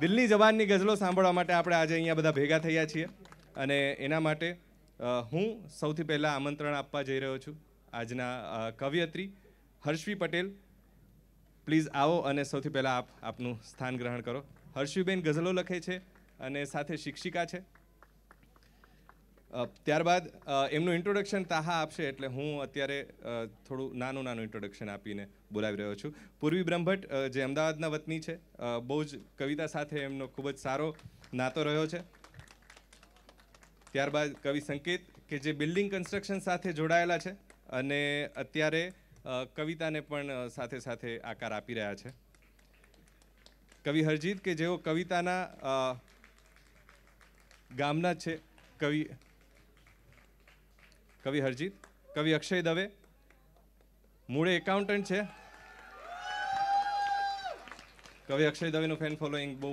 દિલ્હી જવાનની ગઝલો સાંભળવા માટે આપણે આજે અહીંયા બધા ભેગા થયા છીએ અને એના માટે હું સૌથી પહેલાં આમંત્રણ આપવા જઈ રહ્યો છું આજના કવિયત્રી હર્ષવી પટેલ પ્લીઝ આવો અને સૌથી પહેલાં આપ આપનું સ્થાન ગ્રહણ કરો હર્ષવીબેન ગઝલો લખે છે અને સાથે શિક્ષિકા છે ત્યારબાદ એમનું ઇન્ટ્રોડક્શન તાહા આપશે એટલે હું અત્યારે થોડું નાનું નાનું ઇન્ટ્રોડક્શન આપીને બોલાવી રહ્યો છું પૂર્વી બ્રહ્મભટ્ટ જે અમદાવાદના વતની છે બહુ જ કવિતા સાથે એમનો ખૂબ જ સારો નાતો રહ્યો છે ત્યારબાદ કવિ સંકેત કે જે બિલ્ડિંગ કન્સ્ટ્રક્શન સાથે જોડાયેલા છે અને અત્યારે કવિતાને પણ સાથે સાથે આકાર આપી રહ્યા છે કવિ હરજીત કે જેઓ કવિતાના ગામના છે કવિ કવિ હરજીત કવિ અક્ષય દવે મૂળે એકાઉન્ટન્ટ છે કવિ અક્ષય દવેનું ફેન ફોલોઈંગ બહુ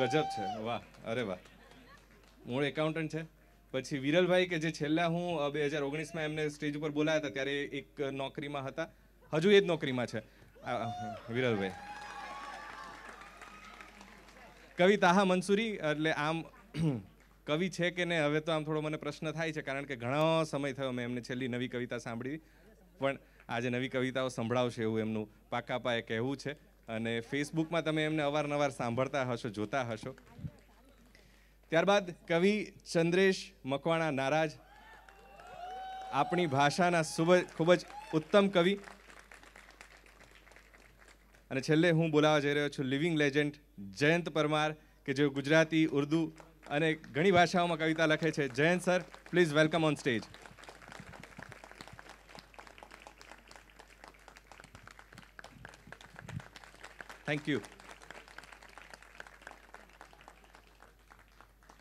ગજબ છે વાહ અરે વાહ મૂળ એકાઉન્ટન્ટ છે પછી વિરલભાઈ કે જે છેલ્લા હું બે હજાર ઓગણીસમાં એમને સ્ટેજ ઉપર બોલાયા હતા ત્યારે એક નોકરીમાં હતા હજુ એ જ નોકરીમાં છે વિરલભાઈ કવિ તાહા મંસૂરી એટલે આમ કવિ છે કે નહીં હવે તો આમ થોડો મને પ્રશ્ન થાય છે કારણ કે ઘણો સમય થયો મેં એમને છેલ્લી નવી કવિતા સાંભળી પણ આજે નવી કવિતાઓ સંભળાવશે એવું એમનું પાકા પાએ કહેવું છે અને ફેસબુકમાં તમે એમને અવારનવાર સાંભળતા હશો જોતા હશો ત્યારબાદ કવિ ચંદ્રેશ મકવાણા નારાજ આપણી ભાષાના ખૂબ જ ઉત્તમ કવિ અને છેલ્લે હું બોલાવવા જઈ રહ્યો છું લિવિંગ લેજન્ડ જયંત પરમાર કે જે ગુજરાતી ઉર્દુ અને ઘણી ભાષાઓમાં કવિતા લખે છે Jayant sir please welcome on stage thank you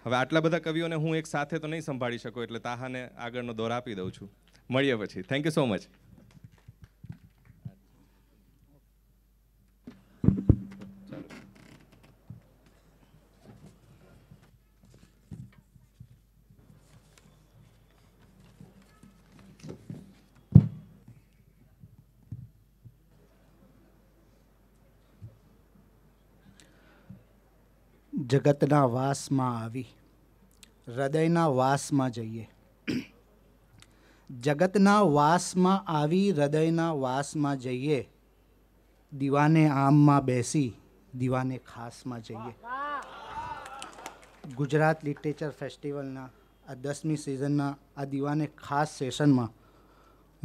હવે આટલા બધા કવિઓને હું એક સાથે તો નહીં સંભાળી શકું એટલે તાહાને આગળનો દોર આપી દઉં છું મળીએ પછી થેન્ક યુ સો મચ જગતના વાસમાં આવી હૃદયના વાસમાં જઈએ જગતના વાસમાં આવી હૃદયના વાસમાં જઈએ દીવાને આમમાં બેસી દીવાને ખાસમાં જઈએ ગુજરાત લિટરેચર ફેસ્ટિવલના આ દસમી સિઝનના આ દીવાને ખાસ સેશનમાં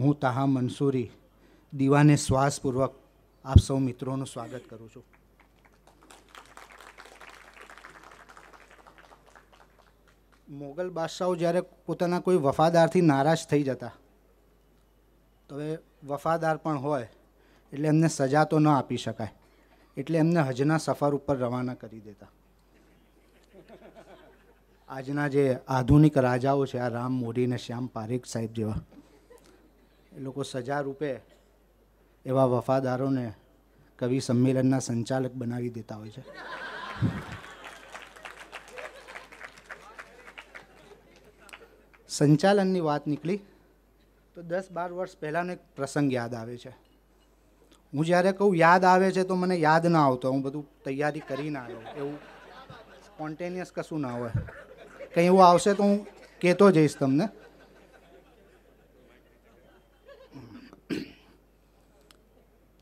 હું તાહા મંસૂરી દીવાને શ્વાસપૂર્વક આપ સૌ મિત્રોનું સ્વાગત કરું છું મોગલ બાદશાહો જ્યારે પોતાના કોઈ વફાદારથી નારાજ થઈ જતા તો એ વફાદાર પણ હોય એટલે એમને સજા તો ન આપી શકાય એટલે એમને હજના સફર ઉપર રવાના કરી દેતા આજના જે આધુનિક રાજાઓ છે આ રામ મોરી અને શ્યામ પારેખ સાહેબ જેવા એ લોકો સજા રૂપે એવા વફાદારોને કવિ સંમેલનના સંચાલક બનાવી દેતા હોય છે સંચાલનની વાત નીકળી તો દસ બાર વર્ષ પહેલાંનો એક પ્રસંગ યાદ આવે છે હું જ્યારે કહું યાદ આવે છે તો મને યાદ ના આવતો હું બધું તૈયારી કરીને આવ્યો એવું સ્પોન્ટેનિયસ કશું ના હોય કંઈ એવું આવશે તો હું કહેતો જઈશ તમને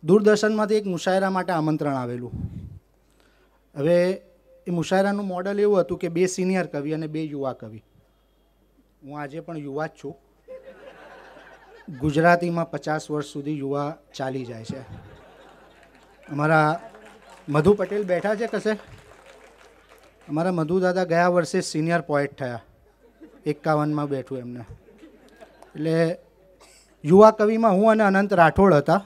દૂરદર્શનમાંથી એક મુશાયરા માટે આમંત્રણ આવેલું હવે એ મુશાયરાનું મોડલ એવું હતું કે બે સિનિયર કવિ અને બે યુવા કવિ હું આજે પણ યુવા જ છું ગુજરાતીમાં પચાસ વર્ષ સુધી યુવા ચાલી જાય છે અમારા મધુ પટેલ બેઠા છે કશે અમારા મધુ દાદા ગયા વર્ષે સિનિયર પોએટ થયા એકાવનમાં બેઠું એમને એટલે યુવા કવિમાં હું અને અનંત રાઠોડ હતા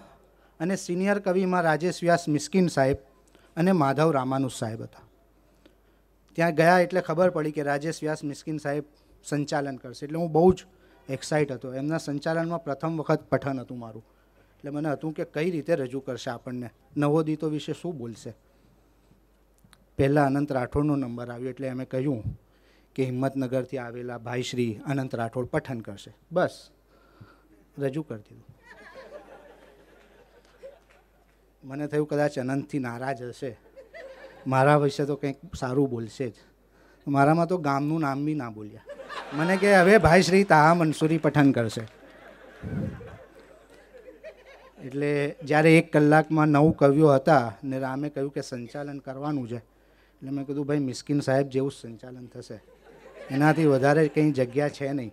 અને સિનિયર કવિમાં રાજેશ વ્યાસ મિસ્કિન સાહેબ અને માધવ રામાનુજ સાહેબ હતા ત્યાં ગયા એટલે ખબર પડી કે રાજેશ વ્યાસ મિસ્કિન સાહેબ સંચાલન કરશે એટલે હું બહુ જ એક્સાઇટ હતો એમના સંચાલનમાં પ્રથમ વખત પઠન હતું મારું એટલે મને હતું કે કઈ રીતે રજૂ કરશે આપણને નવોદિતો વિશે શું બોલશે પહેલાં અનંત રાઠોડનો નંબર આવ્યો એટલે અમે કહ્યું કે હિંમતનગરથી આવેલા ભાઈશ્રી અનંત રાઠોડ પઠન કરશે બસ રજૂ કરી દીધું મને થયું કદાચ અનંતથી નારાજ હશે મારા વિશે તો કંઈક સારું બોલશે જ મારામાં તો ગામનું નામ બી ના બોલ્યા મને કે હવે ભાઈ શ્રી તાહા મનસુરી પઠન કરશે એટલે જ્યારે એક કલાકમાં નવ કવિઓ હતા ને રામે કહ્યું કે સંચાલન કરવાનું છે એટલે મેં કીધું ભાઈ મિસ્કિન સાહેબ જેવું સંચાલન થશે એનાથી વધારે કંઈ જગ્યા છે નહીં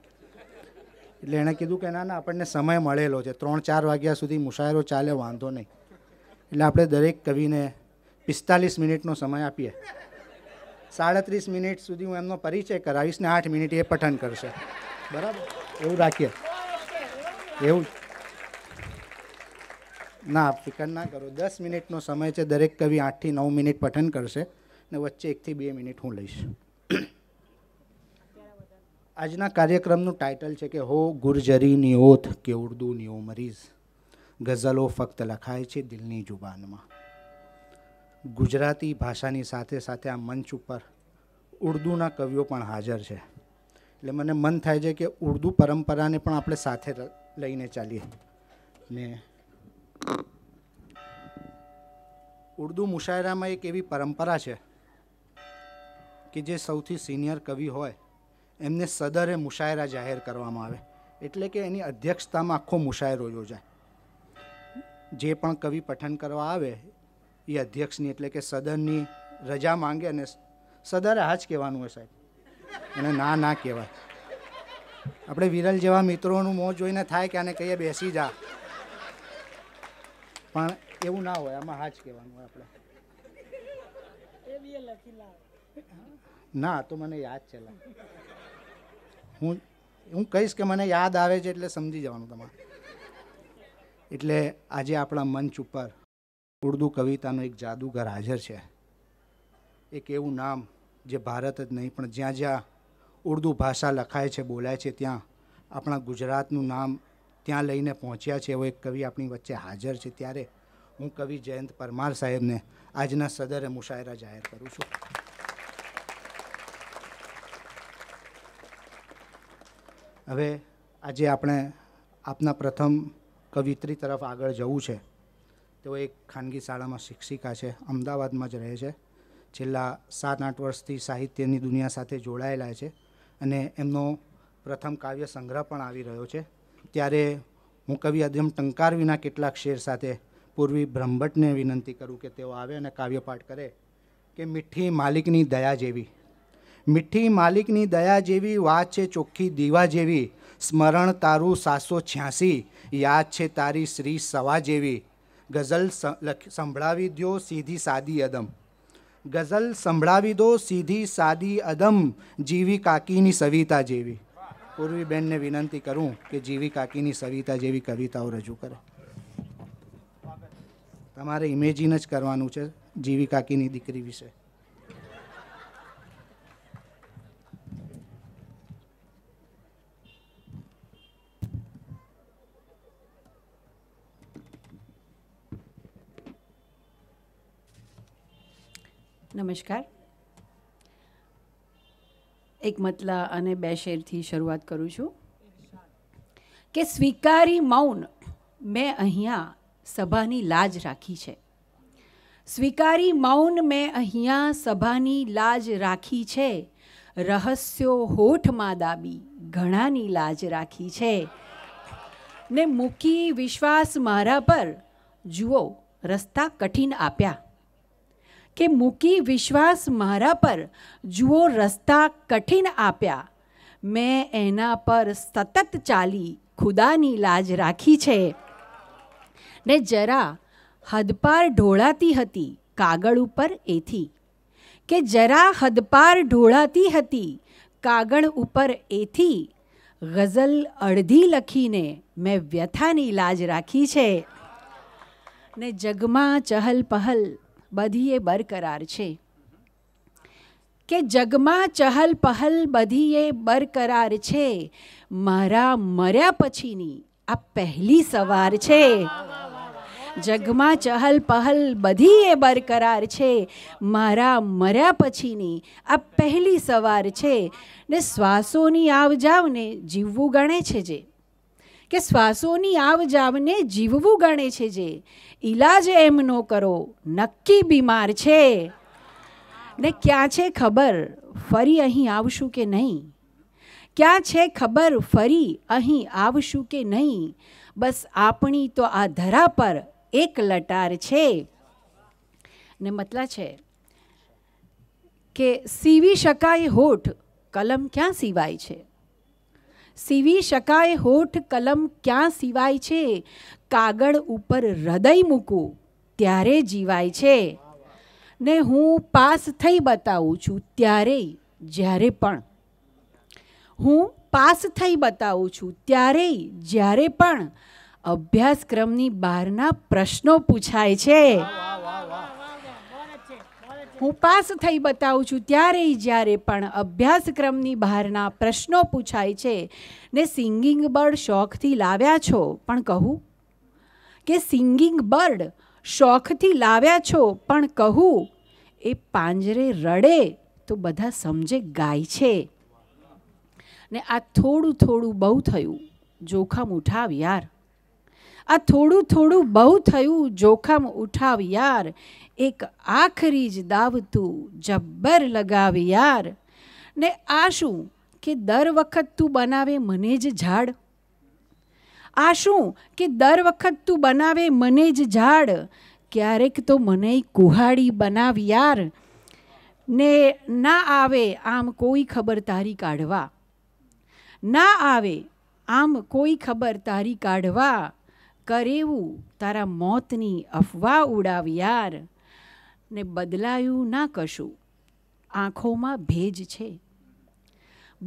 એટલે એણે કીધું કે ના ના આપણને સમય મળેલો છે ત્રણ ચાર વાગ્યા સુધી મુશાયરો ચાલે વાંધો નહીં એટલે આપણે દરેક કવિને પિસ્તાલીસ મિનિટનો સમય આપીએ સાડત્રીસ મિનિટ સુધી હું એમનો પરિચય કરાવીશ ને આઠ મિનિટ એ પઠન કરશે બરાબર એવું રાખીએ એવું ના ફિકર ના કરો દસ મિનિટનો સમય છે દરેક કવિ આઠથી નવ મિનિટ પઠન કરશે ને વચ્ચે એકથી બે મિનિટ હું લઈશ આજના કાર્યક્રમનું ટાઇટલ છે કે હો ગુર્જરીની ઓથ કે ઉર્દુની ઓમરીઝ ગઝલો ફક્ત લખાય છે દિલની જુબાનમાં ગુજરાતી ભાષાની સાથે સાથે આ મંચ ઉપર ઉર્દુના કવિઓ પણ હાજર છે એટલે મને મન થાય છે કે ઉર્દુ પરંપરાને પણ આપણે સાથે લઈને ચાલીએ ને ઉર્દુ મુશાયરામાં એક એવી પરંપરા છે કે જે સૌથી સિનિયર કવિ હોય એમને સદરે મુશાયરા જાહેર કરવામાં આવે એટલે કે એની અધ્યક્ષતામાં આખો મુશાયરો યોજાય જે પણ કવિ પઠન કરવા આવે એ અધ્યક્ષની એટલે કે સદનની રજા માંગે અને સદરે હા જ કહેવાનું હોય સાહેબ અને ના ના કહેવાય આપણે વિરલ જેવા મિત્રોનું મોં જોઈને થાય કે આને કહીએ બેસી જા પણ એવું ના હોય આમાં હા જ કહેવાનું હોય આપણે ના તો મને યાદ છે હું હું કહીશ કે મને યાદ આવે છે એટલે સમજી જવાનું તમારે એટલે આજે આપણા મંચ ઉપર ઉર્દુ કવિતાનો એક જાદુગર હાજર છે એક એવું નામ જે ભારત જ નહીં પણ જ્યાં જ્યાં ઉર્દુ ભાષા લખાય છે બોલાય છે ત્યાં આપણા ગુજરાતનું નામ ત્યાં લઈને પહોંચ્યા છે એવો એક કવિ આપણી વચ્ચે હાજર છે ત્યારે હું કવિ જયંત પરમાર સાહેબને આજના સદરે મુશાયરા જાહેર કરું છું હવે આજે આપણે આપના પ્રથમ કવિત્રી તરફ આગળ જવું છે તેઓ એક ખાનગી શાળામાં શિક્ષિકા છે અમદાવાદમાં જ રહે છે છેલ્લા સાત આઠ વર્ષથી સાહિત્યની દુનિયા સાથે જોડાયેલા છે અને એમનો પ્રથમ કાવ્ય સંગ્રહ પણ આવી રહ્યો છે ત્યારે હું કવિ અધ્યમ ટંકાર વિના કેટલાક શેર સાથે પૂર્વી બ્રહ્મભટ્ટને વિનંતી કરું કે તેઓ આવે અને કાવ્યપાઠ કરે કે મીઠી માલિકની દયા જેવી મીઠી માલિકની દયા જેવી વાત છે ચોખ્ખી દીવા જેવી સ્મરણ તારું સાતસો છ્યાસી યાદ છે તારી શ્રી સવા જેવી ગઝલ સંભળાવી દો સીધી સાદી અદમ ગઝલ સંભળાવી દો સીધી સાદી અદમ જીવી કાકીની સવિતા જેવી પૂર્વીબેનને વિનંતી કરું કે જીવી કાકીની સવિતા જેવી કવિતાઓ રજૂ કરે તમારે ઇમેજિન જ કરવાનું છે જીવી કાકીની દીકરી વિશે નમસ્કાર એક મતલા અને બે શેરથી શરૂઆત કરું છું કે સ્વીકારી મૌન મેં અહીંયા સભાની લાજ રાખી છે સ્વીકારી મૌન મેં અહીંયા સભાની લાજ રાખી છે રહસ્યો હોઠમાં દાબી ઘણાની લાજ રાખી છે ને મૂકી વિશ્વાસ મારા પર જુઓ રસ્તા કઠિન આપ્યા કે મૂકી વિશ્વાસ મારા પર જુઓ રસ્તા કઠિન આપ્યા મેં એના પર સતત ચાલી ખુદાની લાજ રાખી છે ને જરા હદપાર ઢોળાતી હતી કાગળ ઉપર એથી કે જરા હદપાર ઢોળાતી હતી કાગળ ઉપર એથી ગઝલ અડધી લખીને મેં વ્યથાની લાજ રાખી છે ને જગમાં ચહલ પહલ બધીએ બરકરાર છે કે જગમાં ચહલ પહલ બધીએ બરકરાર છે મારા મર્યા પછીની આ પહેલી સવાર છે જગમાં ચહલ પહલ બધી એ બરકરાર છે મારા મર્યા પછીની આ પહેલી સવાર છે ને શ્વાસોની આવ જાવને જીવવું ગણે છે જે કે શ્વાસોની આવ જાવને જીવવું ગણે છે જે ઈલાજ એમનો કરો નક્કી બીમાર છે ને ક્યાં છે ખબર ફરી અહીં આવશું કે નહીં ક્યાં છે ખબર ફરી અહીં આવશું કે નહીં બસ આપણી તો આ ધરા પર એક લટાર છે ને મતલા છે કે સીવી શકાય હોઠ કલમ ક્યાં સીવાય છે સીવી શકાય હોઠ કલમ ક્યાં સિવાય છે કાગળ ઉપર હૃદય મૂકું ત્યારે જીવાય છે ને હું પાસ થઈ બતાવું છું ત્યારે જ્યારે પણ હું પાસ થઈ બતાવું છું ત્યારે જ્યારે પણ અભ્યાસક્રમની બહારના પ્રશ્નો પૂછાય છે હું પાસ થઈ બતાવું છું ત્યારે જ્યારે પણ અભ્યાસક્રમની બહારના પ્રશ્નો પૂછાય છે ને સિંગિંગ બર્ડ શોખથી લાવ્યા છો પણ કહું કે સિંગિંગ બર્ડ શોખથી લાવ્યા છો પણ કહું એ પાંજરે રડે તો બધા સમજે ગાય છે ને આ થોડું થોડું બહુ થયું જોખમ ઉઠાવ યાર આ થોડું થોડું બહુ થયું જોખમ ઉઠાવ યાર એક આખરી જ દાવતું જબ્બર લગાવી યાર ને આ શું કે દર વખત તું બનાવે મને જ ઝાડ આ શું કે દર વખત તું બનાવે મને જ ઝાડ ક્યારેક તો મને કુહાડી બનાવ યાર ને ના આવે આમ કોઈ ખબર તારી કાઢવા ના આવે આમ કોઈ ખબર તારી કાઢવા કરેવું તારા મોતની અફવા ઉડાવ યાર ને બદલાયું ના કશું આંખોમાં ભેજ છે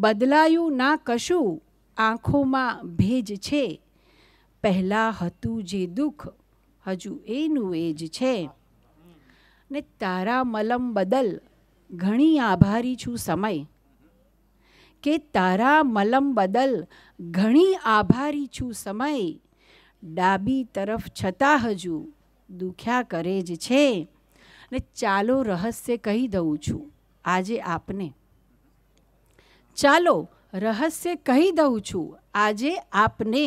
બદલાયું ના કશું આંખોમાં ભેજ છે પહેલાં હતું જે દુઃખ હજુ એનું એ જ છે ને તારા મલમ બદલ ઘણી આભારી છું સમય કે તારા મલમ બદલ ઘણી આભારી છું સમય ડાબી તરફ છતાં હજુ દુખ્યા કરે જ છે ને ચાલો રહસ્ય કહી દઉં છું આજે આપને ચાલો રહસ્ય કહી દઉં છું આજે આપને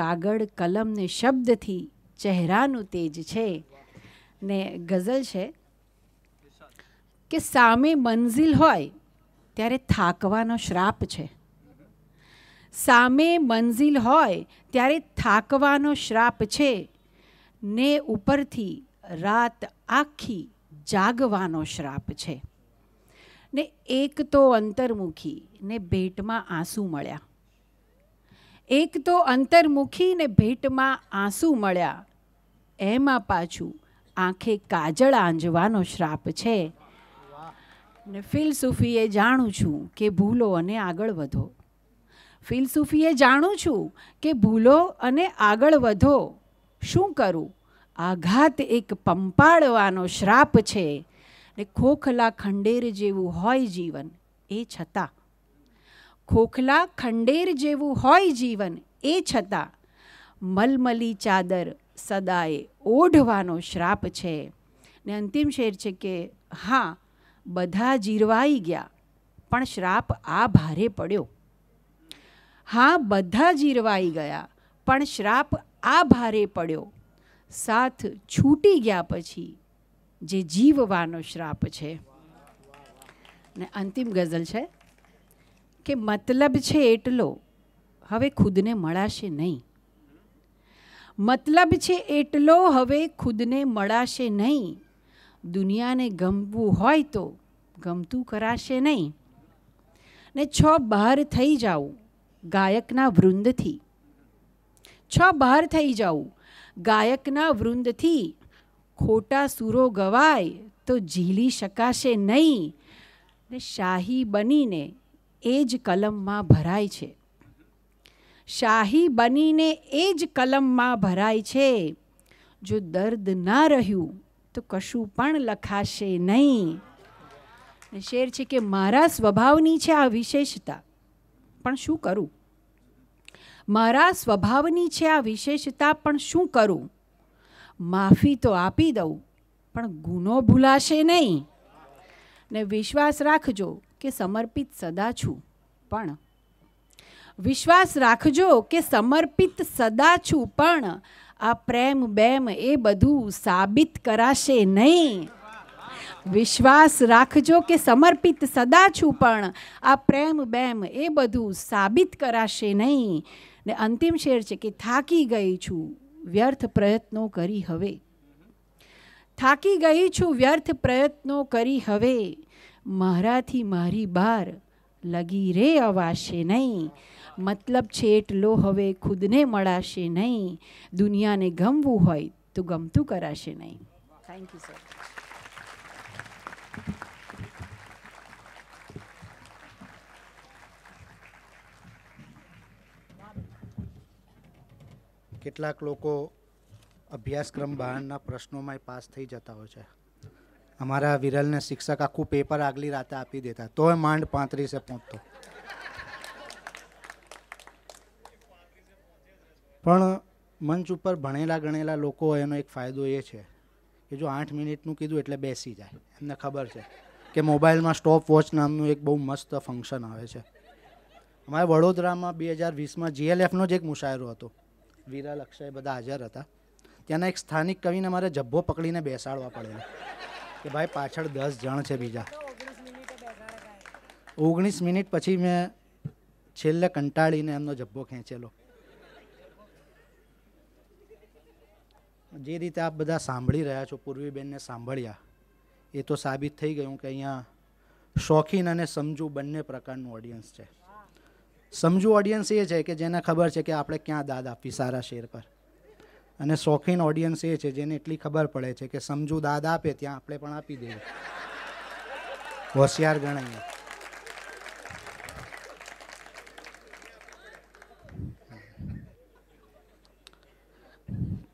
કાગળ કલમને શબ્દથી ચહેરાનું તેજ છે ને ગઝલ છે કે સામે મંઝિલ હોય ત્યારે થાકવાનો શ્રાપ છે સામે મંઝિલ હોય ત્યારે થાકવાનો શ્રાપ છે ને ઉપરથી રાત આખી જાગવાનો શ્રાપ છે ને એક તો અંતર્મુખી ને ભેટમાં આંસુ મળ્યા એક તો અંતર્મુખી ને ભેટમાં આંસુ મળ્યા એમાં પાછું આંખે કાજળ આંજવાનો શ્રાપ છે ને ફિલસૂફીએ જાણું છું કે ભૂલો અને આગળ વધો ફિલસૂફીએ જાણું છું કે ભૂલો અને આગળ વધો શું કરું આઘાત એક પંપાળવાનો શ્રાપ છે ને ખોખલા ખંડેર જેવું હોય જીવન એ છતાં ખોખલા ખંડેર જેવું હોય જીવન એ છતાં મલમલી ચાદર સદાય ઓઢવાનો શ્રાપ છે ને અંતિમ શેર છે કે હા બધા જીરવાઈ ગયા પણ શ્રાપ આ ભારે પડ્યો હા બધા જીરવાઈ ગયા પણ શ્રાપ આ ભારે પડ્યો સાથ છૂટી ગયા પછી જે જીવવાનો શ્રાપ છે ને અંતિમ ગઝલ છે કે મતલબ છે એટલો હવે ખુદને મળાશે નહીં મતલબ છે એટલો હવે ખુદને મળાશે નહીં દુનિયાને ગમવું હોય તો ગમતું કરાશે નહીં ને છ બહાર થઈ જાઉં ગાયકના વૃંદથી છ બહાર થઈ જાઉં ગાયકના વૃંદથી ખોટા સૂરો ગવાય તો ઝીલી શકાશે નહીં ને શાહી બનીને એ જ કલમમાં ભરાય છે શાહી બનીને એ જ કલમમાં ભરાય છે જો દર્દ ના રહ્યું તો કશું પણ લખાશે નહીં શેર છે કે મારા સ્વભાવની છે આ વિશેષતા પણ શું કરું મારા સ્વભાવની છે આ વિશેષતા પણ શું કરું માફી તો આપી દઉં પણ ગુનો ભૂલાશે નહીં ને વિશ્વાસ રાખજો કે સમર્પિત સદા છું પણ વિશ્વાસ રાખજો કે સમર્પિત સદા છું પણ આ પ્રેમ બેમ એ બધું સાબિત કરાશે નહીં વિશ્વાસ રાખજો કે સમર્પિત સદા છું પણ આ પ્રેમ બેમ એ બધું સાબિત કરાશે નહીં ને અંતિમ શેર છે કે થાકી ગઈ છું વ્યર્થ પ્રયત્નો કરી હવે થાકી ગઈ છું વ્યર્થ પ્રયત્નો કરી હવે મારાથી મારી બાર લગી રે અવાશે નહીં મતલબ છે એટલો હવે ખુદને મળાશે નહીં દુનિયાને ગમવું હોય તો ગમતું કરાશે નહીં થેન્ક યુ સર કેટલાક લોકો અભ્યાસક્રમ બહારના પ્રશ્નોમાં પાસ થઈ જતા હોય છે અમારા વિરલને શિક્ષક આખું પેપર આગલી રાતે આપી દેતા તોય માંડ પાંત્રીસે પહોંચતો પણ મંચ ઉપર ભણેલા ગણેલા લોકો એનો એક ફાયદો એ છે કે જો આઠ મિનિટનું કીધું એટલે બેસી જાય એમને ખબર છે કે મોબાઈલમાં સ્ટોપ વોચ નામનું એક બહુ મસ્ત ફંક્શન આવે છે અમારે વડોદરામાં બે હજાર વીસમાં જીએલએફનો જ એક મુશાયરો હતો વિરલ અક્ષય બધા હાજર હતા ત્યાંના એક સ્થાનિક કવિને મારે જબ્બો પકડીને બેસાડવા પડેલો કે ભાઈ પાછળ દસ જણ છે બીજા ઓગણીસ મિનિટ પછી મેં છેલ્લે કંટાળીને એમનો જબ્બો ખેંચેલો જે રીતે આપ બધા સાંભળી રહ્યા છો પૂર્વીબેનને સાંભળ્યા એ તો સાબિત થઈ ગયું કે અહીંયા શોખીન અને સમજુ બંને પ્રકારનું ઓડિયન્સ છે સમજુ ઓડિયન્સ એ છે કે જેને ખબર છે કે આપણે ક્યાં દાદ આપવી સારા શેર પર અને શોખીન ઓડિયન્સ એ છે જેને એટલી ખબર પડે છે કે સમજુ દાદ આપે ત્યાં આપણે પણ આપી દઈએ હોશિયાર ગણાય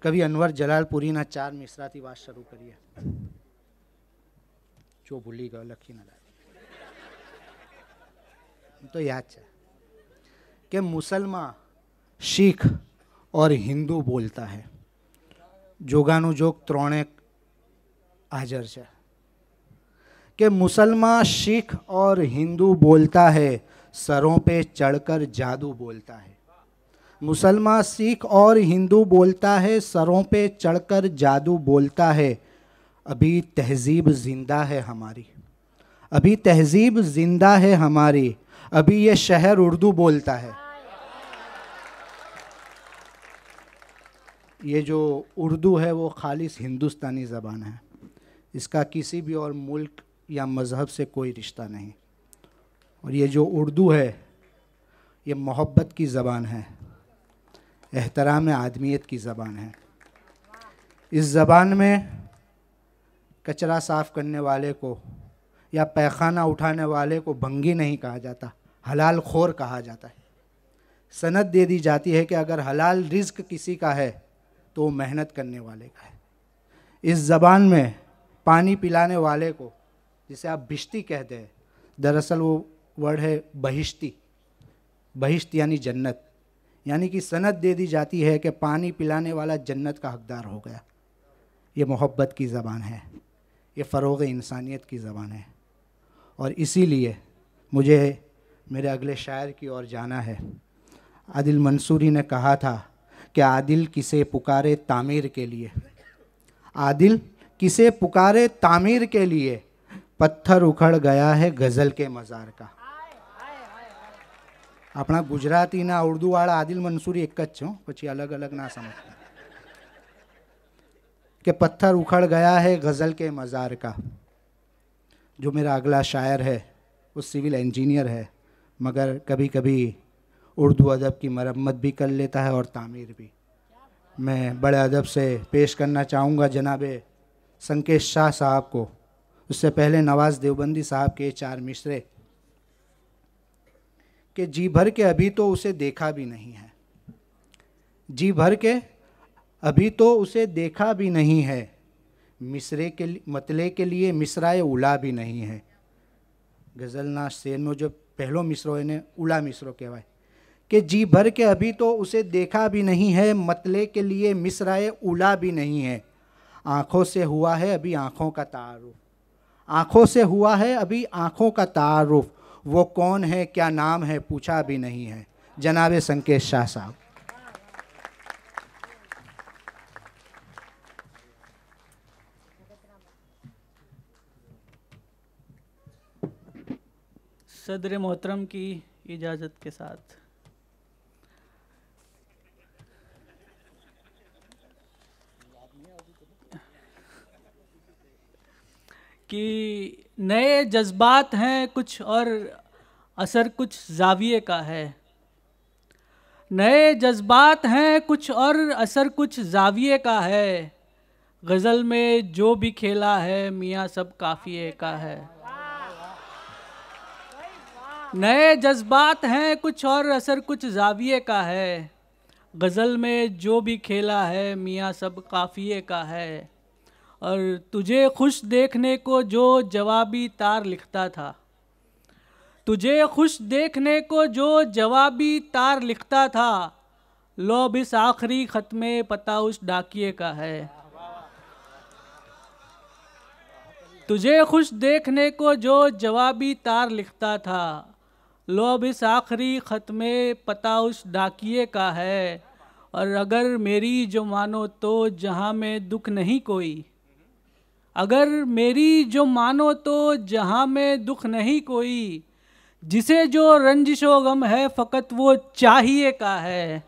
કવિ અનવર જલાલપુરીના ચાર મિશ્રાથી વાત શરૂ કરીએ જો ભૂલી ગયો લખી તો યાદ છે कि मुसलमान शीख और हिंदू बोलता है जोगानुजोग त्रोणे हाजर है कि मुसलमान शीख और हिंदू बोलता है सरों पे चढ़कर जादू बोलता है मुसलमान सिख और हिंदू बोलता है सरों पे चढ़कर जादू बोलता है अभी तहजीब ज़िंदा है हमारी अभी तहजीब ज़िंदा है हमारी अभी ये शहर उर्दू बोलता है ये जो उर्दू है वो खालिस हिंदुस्तानी ज़बान है इसका किसी भी और मुल्क या मज़हब से कोई रिश्ता नहीं और ये जो उर्दू है ये मोहब्बत की ज़बान है एहतराम आदमियत की ज़बान है इस ज़बान में कचरा साफ़ करने वाले को या पैखाना उठाने वाले को भंगी नहीं कहा जाता हलाल खोर कहा जाता है सनद दे दी जाती है कि अगर हलाल रिज्क किसी का है तो मेहनत करने वाले का है इस ज़बान में पानी पिलाने वाले को जिसे आप बिश्ती कहते हैं दरअसल वो वर्ड है बहिश्ती बहिश्त यानी जन्नत यानी कि सनत दे दी जाती है कि पानी पिलाने वाला जन्नत का हकदार हो गया ये मोहब्बत की ज़बान है ये फ़रोग इंसानियत की ज़बान है और इसीलिए मुझे मेरे अगले शायर की ओर जाना है आदिल मंसूरी ने कहा था कि आदिल किसे पुकारे तामीर के लिए आदिल किसे पुकारे तामीर के लिए पत्थर उखड़ गया है गज़ल के मज़ार का अपना गुजराती ना उर्दू वाला आदिल मंसूरी एक છે પછી अलग अलग ना समझता के पत्थर उखड़ गया है गज़ल के मज़ार का जो मेरा अगला शायर है वो सिविल इंजीनियर है मगर कभी कभी उर्दू अदब की मरम्मत भी कर लेता है और तामीर भी मैं बड़े अदब से पेश करना चाहूँगा जनाब संकेश शाह साहब को उससे पहले नवाज़ देवबंदी साहब के चार मिसरे के जी भर के अभी तो उसे देखा भी नहीं है जी भर के अभी तो उसे देखा भी नहीं है मिसरे के मतले के लिए मिसरा उला भी नहीं है गज़ल नाश सेन में जब पहलो મિસરો એને उला મિસરો कहवाए कि जी भर के अभी तो उसे देखा भी नहीं है मतले के लिए मिसराए उला भी नहीं है आँखों से हुआ है अभी आँखों का तारुफ आँखों से हुआ है अभी आँखों का तारुफ वो कौन है क्या नाम है पूछा भी नहीं है जनाब संकेत शाह साहब सदर मोहतरम की इजाज़त के साथ कि नए जज्बात हैं कुछ और असर कुछ जाविये का है नए जज्बात हैं कुछ और असर कुछ जाविये का है गज़ल में जो भी खेला है मियाँ सब काफ़िए का है नए जज्बात हैं कुछ और असर कुछ जाविये का है गज़ल में जो भी खेला है मियाँ सब काफ़िए का है और तुझे खुश देखने को जो जवाबी तार लिखता था तुझे खुश देखने को जो जवाबी तार लिखता था लो बिस आखिरी ख़त में पता उस डाकिए का है तुझे खुश देखने को जो जवाबी तार लिखता था लो अब इस आखिरी ख़त में पता उस डाकिए का है और अगर मेरी जो मानो तो जहाँ में दुख नहीं कोई अगर मेरी जो मानो तो जहाँ में दुख नहीं कोई जिसे जो रंजिशो गम है फ़कत वो चाहिए का है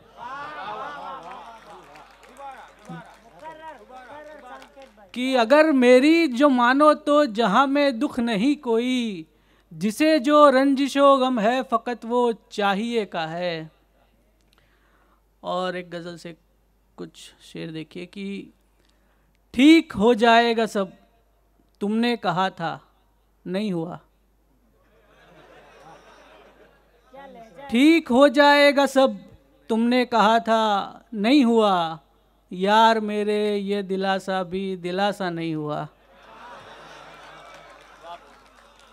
कि अगर मेरी जो मानो तो जहाँ में दुख नहीं कोई जिसे जो रंजिशो गम है फ़कत वो चाहिए का है और एक गज़ल से कुछ शेर देखिए कि ठीक हो जाएगा सब तुमने कहा था नहीं हुआ ठीक हो जाएगा सब तुमने कहा था नहीं हुआ यार मेरे ये दिलासा भी दिलासा नहीं हुआ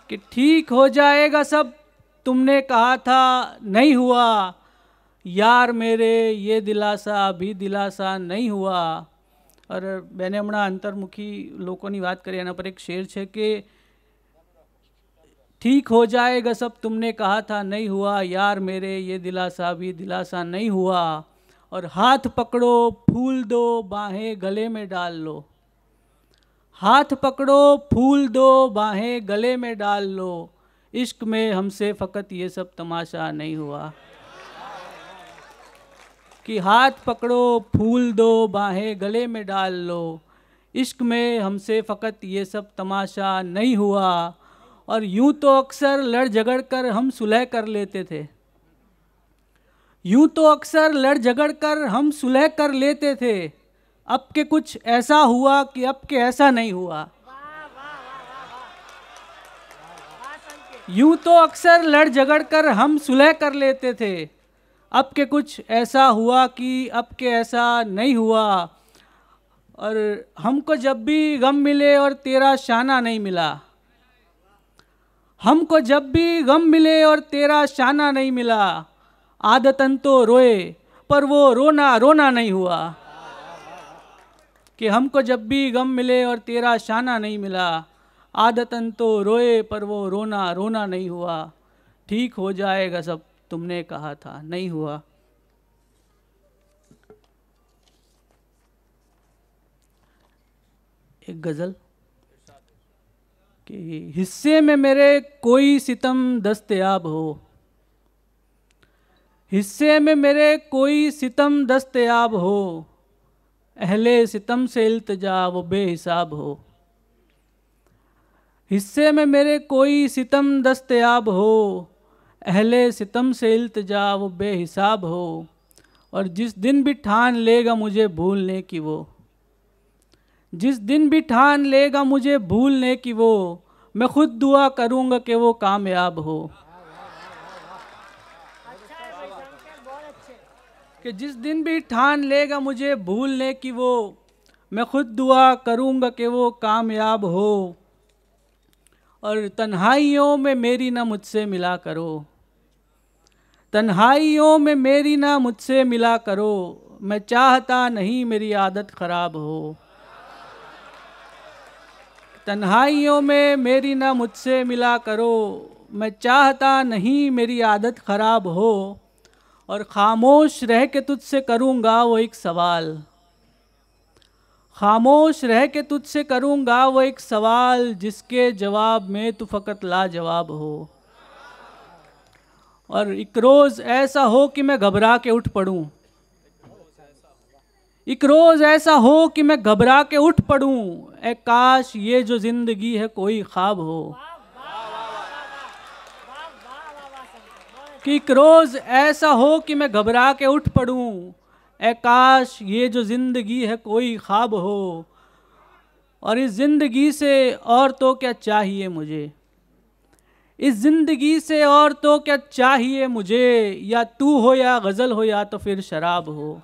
कि ठीक हो जाएगा सब तुमने कहा था नहीं हुआ यार मेरे ये अभी दिलासा नहीं हुआ और અરે हम अंतर्मुखी लोगों की बात કરી એના पर एक शेर है कि ठीक हो जाएगा सब तुमने कहा था नहीं हुआ यार मेरे ये दिलासा भी दिलासा नहीं हुआ और हाथ पकड़ो फूल दो बाहें गले में डाल लो हाथ पकड़ो फूल दो बाहें गले में डाल लो इश्क में हमसे फ़कत ये सब तमाशा नहीं हुआ कि हाथ पकड़ो फूल दो बाहें गले में डाल लो इश्क में हमसे फ़कत ये सब तमाशा नहीं हुआ और यूं तो अक्सर लड़ झगड़ कर हम सुलह कर लेते थे यूं तो अक्सर लड़ झगड़ कर हम सुलह कर लेते थे अब के कुछ ऐसा हुआ कि अब के ऐसा नहीं हुआ यूं तो अक्सर लड़ झगड़ कर हम सुलह कर लेते थे अब के कुछ ऐसा हुआ कि अब के ऐसा नहीं हुआ और हमको जब भी गम मिले और तेरा शाना नहीं मिला हमको जब भी गम मिले और तेरा शाना नहीं मिला आदतन तो रोए पर वो रोना रोना नहीं हुआ कि हमको जब भी गम मिले और तेरा शाना नहीं मिला आदतन तो रोए पर वो रोना रोना नहीं हुआ ठीक हो जाएगा सब तुमने कहा था नहीं हुआ एक गज़ल कि हिस्से में मेरे कोई सितम दस्तयाब हो हिस्से में मेरे कोई सितम दस्तयाब हो अहले सितम से इल्तजा वो बेहिसाब हो हिस्से में मेरे कोई सितम दस्तयाब हो अहले सितम से इल्तजा वो बेहिसाब हो और जिस दिन भी ठान लेगा मुझे भूलने की वो जिस दिन भी ठान लेगा मुझे भूलने की वो मैं खुद दुआ करूँगा कि वो कामयाब हो कि जिस दिन भी ठान लेगा मुझे भूलने की वो मैं खुद दुआ करूँगा कि वो कामयाब हो और तन्हाइयों में मेरी ना मुझसे मिला करो तन्हाइयों में मेरी ना मुझसे मिला करो मैं चाहता नहीं मेरी आदत ख़राब हो तन्हाइयों में मेरी ना मुझसे मिला करो मैं चाहता नहीं मेरी आदत ख़राब हो और खामोश रह के तुझसे करूँगा वो एक सवाल खामोश रह के तुझसे करूँगा वो एक सवाल जिसके जवाब में तू फ़कत लाजवाब हो और एक रोज़ ऐसा हो कि मैं घबरा के उठ पड़ूँ एक रोज़ ऐसा हो कि मैं घबरा के उठ पड़ूँ ए काश ये जो ज़िंदगी है कोई ख्वाब हो कि रोज़ ऐसा हो कि मैं घबरा के उठ पड़ूँ ए काश ये जो ज़िंदगी है कोई ख्वाब हो और इस ज़िंदगी से और तो क्या चाहिए मुझे इस ज़िंदगी से और तो क्या चाहिए मुझे या तू हो या गज़ल हो या तो फिर शराब हो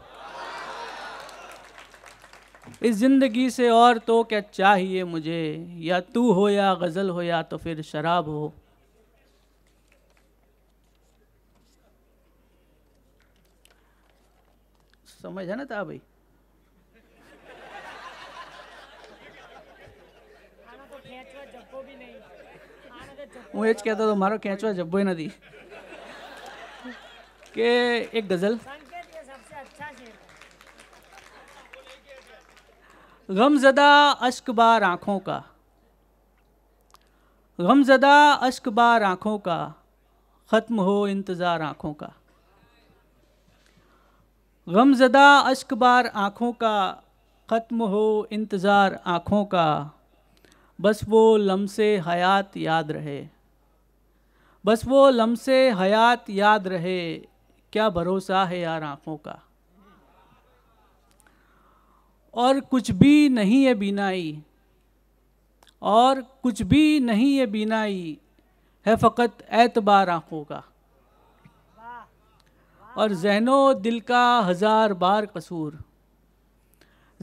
इस ज़िंदगी से और तो क्या चाहिए मुझे या तू हो या गज़ल हो या तो फिर शराब हो समझ है ना था भाई तो तो हूँ એ જ કહેતો હતો મારો ખેંચવા જબ્બો નથી કે એક ગઝલ गमजदा अश्कबार आंखों का गमजदा अश्कबार आंखों का ख़त्म हो इंतज़ार आंखों का गमजदा अश्कबार आँखों का ख़त्म हो इंतज़ार आँखों का बस वो लम्से हयात याद रहे बस वो लम्से हयात याद रहे क्या भरोसा है यार आँखों का और कुछ भी नहीं है बीनाई और कुछ भी नहीं है बीनाई है फ़कत एतबार आँखों का और जहनो दिल का हज़ार बार कसूर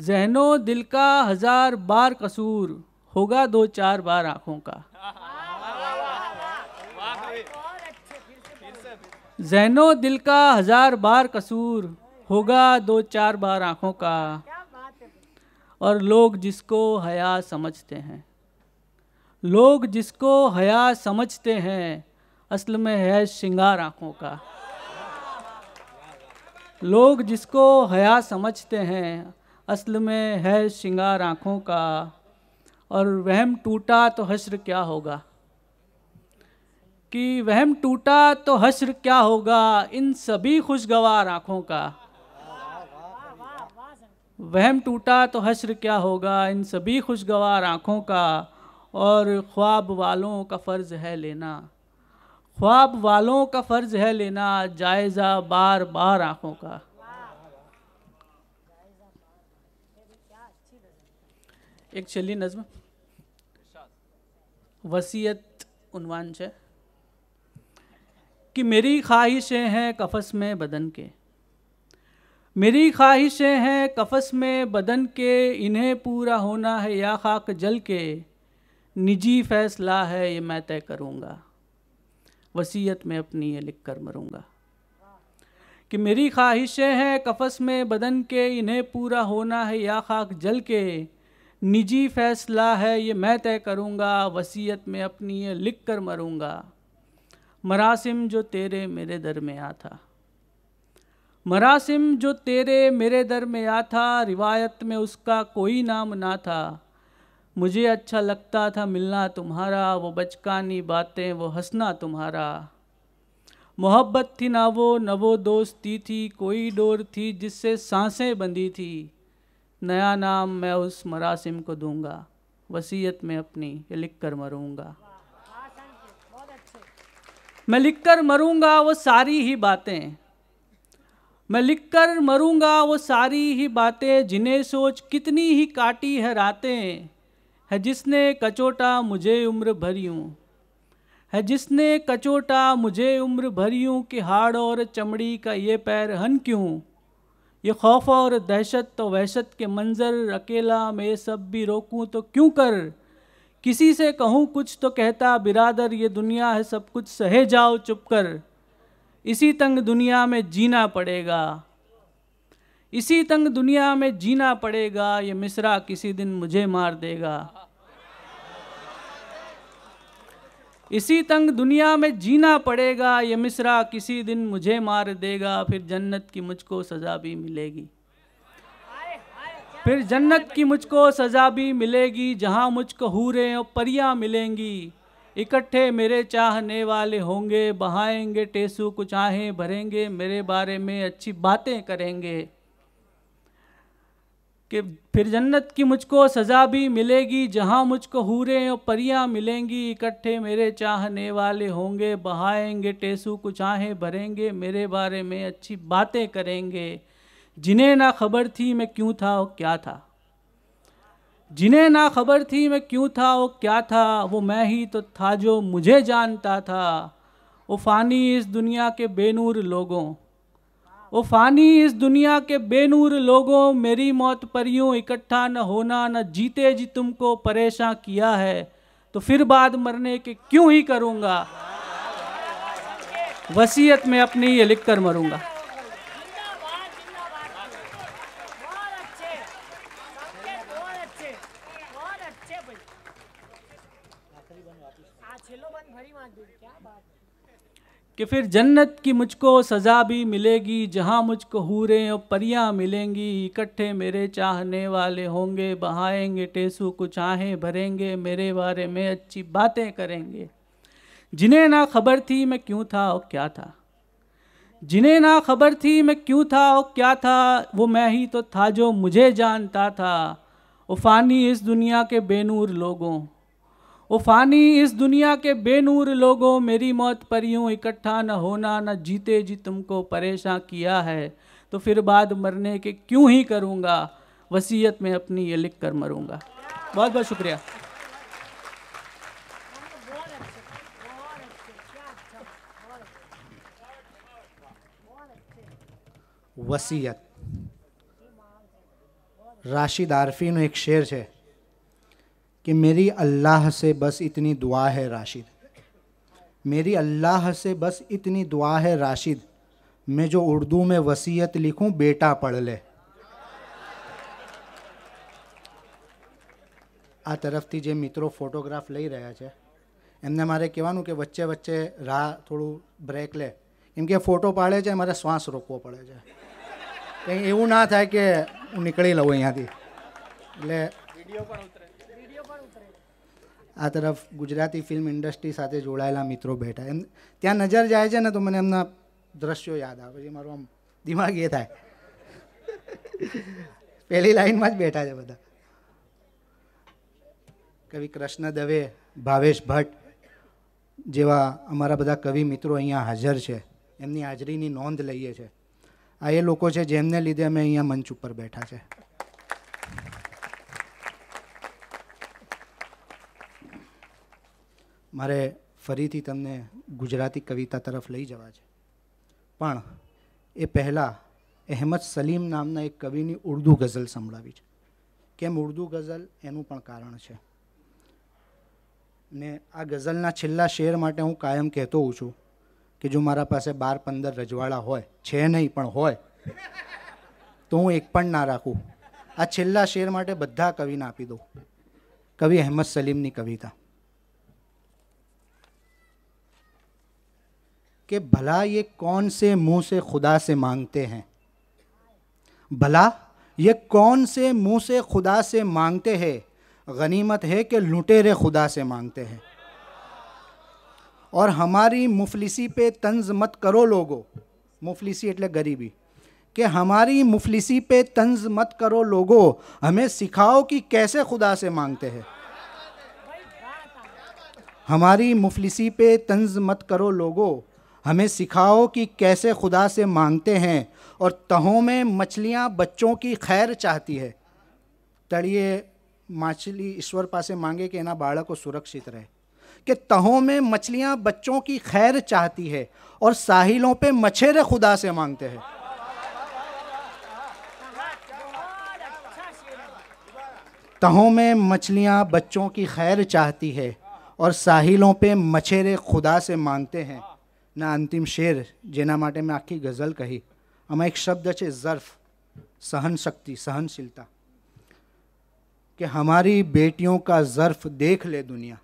जहनो दिल का हज़ार बार कसूर होगा दो चार बार आँखों का जहनो दिल का हज़ार बार कसूर होगा दो चार बार आँखों का और लोग जिसको हया समझते हैं लोग जिसको हया समझते हैं असल में है श्रृंगार आँखों का लोग जिसको हया समझते हैं असल में है श्रृंगार आँखों का और वहम टूटा तो हश्र क्या होगा कि वहम टूटा तो हश्र क्या होगा इन सभी खुशगवार आँखों का वहम टूटा तो हश्र क्या होगा इन सभी खुशगवार आँखों का और ख्वाब वालों का फ़र्ज़ है लेना ख्वाब वालों का फ़र्ज़ है लेना जायज़ा बार बार आँखों का एक चलिए नज्म वसीयत उनवान है कि मेरी ख्वाहिशें हैं कफ़स में बदन के मेरी ख्वाहिशें हैं कफ़स में बदन के इन्हें पूरा होना है या खाक जल के निजी फ़ैसला है ये मैं तय करूँगा वसीयत में अपनी ये लिख कर मरूँगा कि मेरी ख्वाहिशें हैं कफस में बदन के इन्हें पूरा होना है या खाक जल के निजी फैसला है ये मैं तय करूँगा वसीयत में अपनी ये लिख कर मरूँगा मरासिम जो तेरे मेरे दर में आ था मरासिम जो तेरे मेरे दर में आ था रिवायत में उसका कोई नाम ना था मुझे अच्छा लगता था मिलना तुम्हारा वो बचकानी बातें वो हंसना तुम्हारा मोहब्बत थी ना वो न वो दोस्ती थी कोई डोर थी जिससे सांसें बंधी थी नया नाम मैं उस मरासिम को दूंगा वसीयत में अपनी ये लिख कर मरूँगा मैं लिख कर मरूँगा वो सारी ही बातें मैं लिख कर मरूँगा वो सारी ही बातें जिन्हें सोच कितनी ही काटी है रातें है जिसने कचोटा मुझे उम्र भरियूँ है जिसने कचोटा मुझे उम्र भरियूँ कि हाड़ और चमड़ी का ये पैर हन क्यों ये खौफ और दहशत तो वहशत के मंज़र अकेला मैं सब भी रोकूँ तो क्यों कर किसी से कहूँ कुछ तो कहता बिरादर ये दुनिया है सब कुछ सहे जाओ चुप कर इसी तंग दुनिया में जीना पड़ेगा इसी तंग दुनिया में जीना पड़ेगा ये मिसरा किसी दिन मुझे मार देगा इसी तंग दुनिया में जीना पड़ेगा ये मिसरा किसी दिन मुझे मार देगा फिर जन्नत की मुझको सज़ा भी मिलेगी फिर जन्नत की मुझको सज़ा भी मिलेगी जहाँ मुझको हूरे और परियाँ मिलेंगी इकट्ठे मेरे चाहने वाले होंगे बहाएंगे टेसू कुछ आहें भरेंगे मेरे बारे में अच्छी बातें करेंगे कि फिर जन्नत की मुझको सज़ा भी मिलेगी जहाँ मुझको हूरें और परियाँ मिलेंगी इकट्ठे मेरे चाहने वाले होंगे बहाएंगे टेसू कुछ आहें भरेंगे मेरे बारे में अच्छी बातें करेंगे जिन्हें ना खबर थी मैं क्यों था और क्या था जिन्हें ना खबर थी मैं क्यों था वो क्या था वो मैं ही तो था जो मुझे जानता था वो फ़ानी इस दुनिया के बेनूर लोगों ओ फानी इस दुनिया के बेनूर लोगों मेरी मौत पर यूँ इकट्ठा न होना न जीते जी तुमको परेशान किया है तो फिर बाद मरने के क्यों ही करूँगा वसीयत में अपनी ये लिख कर मरूँगा कि फिर जन्नत की मुझको सज़ा भी मिलेगी जहाँ मुझको हूरें और परियाँ मिलेंगी इकट्ठे मेरे चाहने वाले होंगे बहाएंगे टेसू कुछ आहें भरेंगे मेरे बारे में अच्छी बातें करेंगे जिन्हें ना खबर थी मैं क्यों था और क्या था जिन्हें ना खबर थी मैं क्यों था और क्या था वो मैं ही तो था जो मुझे जानता था उफानी इस दुनिया के बेनूर लोगों ओ फानी इस दुनिया के बेनूर लोगों मेरी मौत पर यूँ इकट्ठा न होना न जीते जी तुमको परेशान किया है तो फिर बाद मरने के क्यों ही करूँगा वसीयत में अपनी ये लिख कर मरूँगा बहुत बहुत शुक्रिया वसीयत राशिद आरफीनो एक शेर है કે મેરી અલ્લાહ से બસ इतनी દુઆ હૈ રાશિદ મેરી અલ્લાહ से બસ इतनी દુઆ હૈ રાશિદ મેં જો उर्दू મેં वसीयत लिखूं બેટા पढ़ લે આ તરફથી જે મિત્રો ફોટોગ્રાફ લઈ રહ્યા છે એમને મારે કહેવાનું કે વચ્ચે વચ્ચે રાહ થોડું બ્રેક લે કેમ કે ફોટો પાડે છે મારે શ્વાસ રોકવો પડે છે કંઈ એવું ના થાય કે હું નીકળી લઉં અહીંયાથી એટલે વિડીયો પણ આ તરફ ગુજરાતી ફિલ્મ ઇન્ડસ્ટ્રી સાથે જોડાયેલા મિત્રો બેઠા એમ ત્યાં નજર જાય છે ને તો મને એમના દ્રશ્યો યાદ આવે છે મારું આમ દિમાગ એ થાય પહેલી લાઈનમાં જ બેઠા છે બધા કવિ કૃષ્ણ દવે ભાવેશ ભટ્ટ જેવા અમારા બધા કવિ મિત્રો અહીંયા હાજર છે એમની હાજરીની નોંધ લઈએ છીએ આ એ લોકો છે જેમને લીધે અમે અહીંયા મંચ ઉપર બેઠા છે મારે ફરીથી તમને ગુજરાતી કવિતા તરફ લઈ જવા છે પણ એ પહેલાં અહેમદ સલીમ નામના એક કવિની ઉર્દુ ગઝલ સંભળાવી છે કેમ ઉર્દુ ગઝલ એનું પણ કારણ છે ને આ ગઝલના છેલ્લા શેર માટે હું કાયમ કહેતો હોઉં છું કે જો મારા પાસે બાર પંદર રજવાડા હોય છે નહીં પણ હોય તો હું એક પણ ના રાખું આ છેલ્લા શેર માટે બધા કવિને આપી દઉં કવિ અહેમદ સલીમની કવિતા कि भला ये कौन से मुंह से खुदा से मांगते हैं भला ये कौन से मुंह से खुदा से मांगते हैं गनीमत है कि लुटेरे खुदा से मांगते हैं और हमारी मुफलिसी पे तंज मत करो लोगो मुफलिसी एट गरीबी कि हमारी मुफलिसी पे तंज मत करो लोगो हमें सिखाओ कि कैसे खुदा से मांगते हैं हमारी मुफलिसी पे तंज मत करो लोगों हमें सिखाओ कि कैसे खुदा से मांगते हैं और तहों में मछलियाँ बच्चों की खैर चाहती है तड़िए मछली ईश्वर पासे मांगे कि ना बाड़ा को सुरक्षित रहे कि तहों में मछलियाँ बच्चों की खैर चाहती है और साहिलों पे मछेरे खुदा से मांगते हैं तहों में मछलियाँ बच्चों की खैर चाहती है और साहिलों पे मछेरे खुदा से मांगते हैं अंतिम शेर जेना જેના માટે મેં આખી ગઝલ કહી આમાં એક શબ્દ છે ઝર્ફ સહનશક્તિ कि हमारी बेटियों का ज़र्फ़ देख ले दुनिया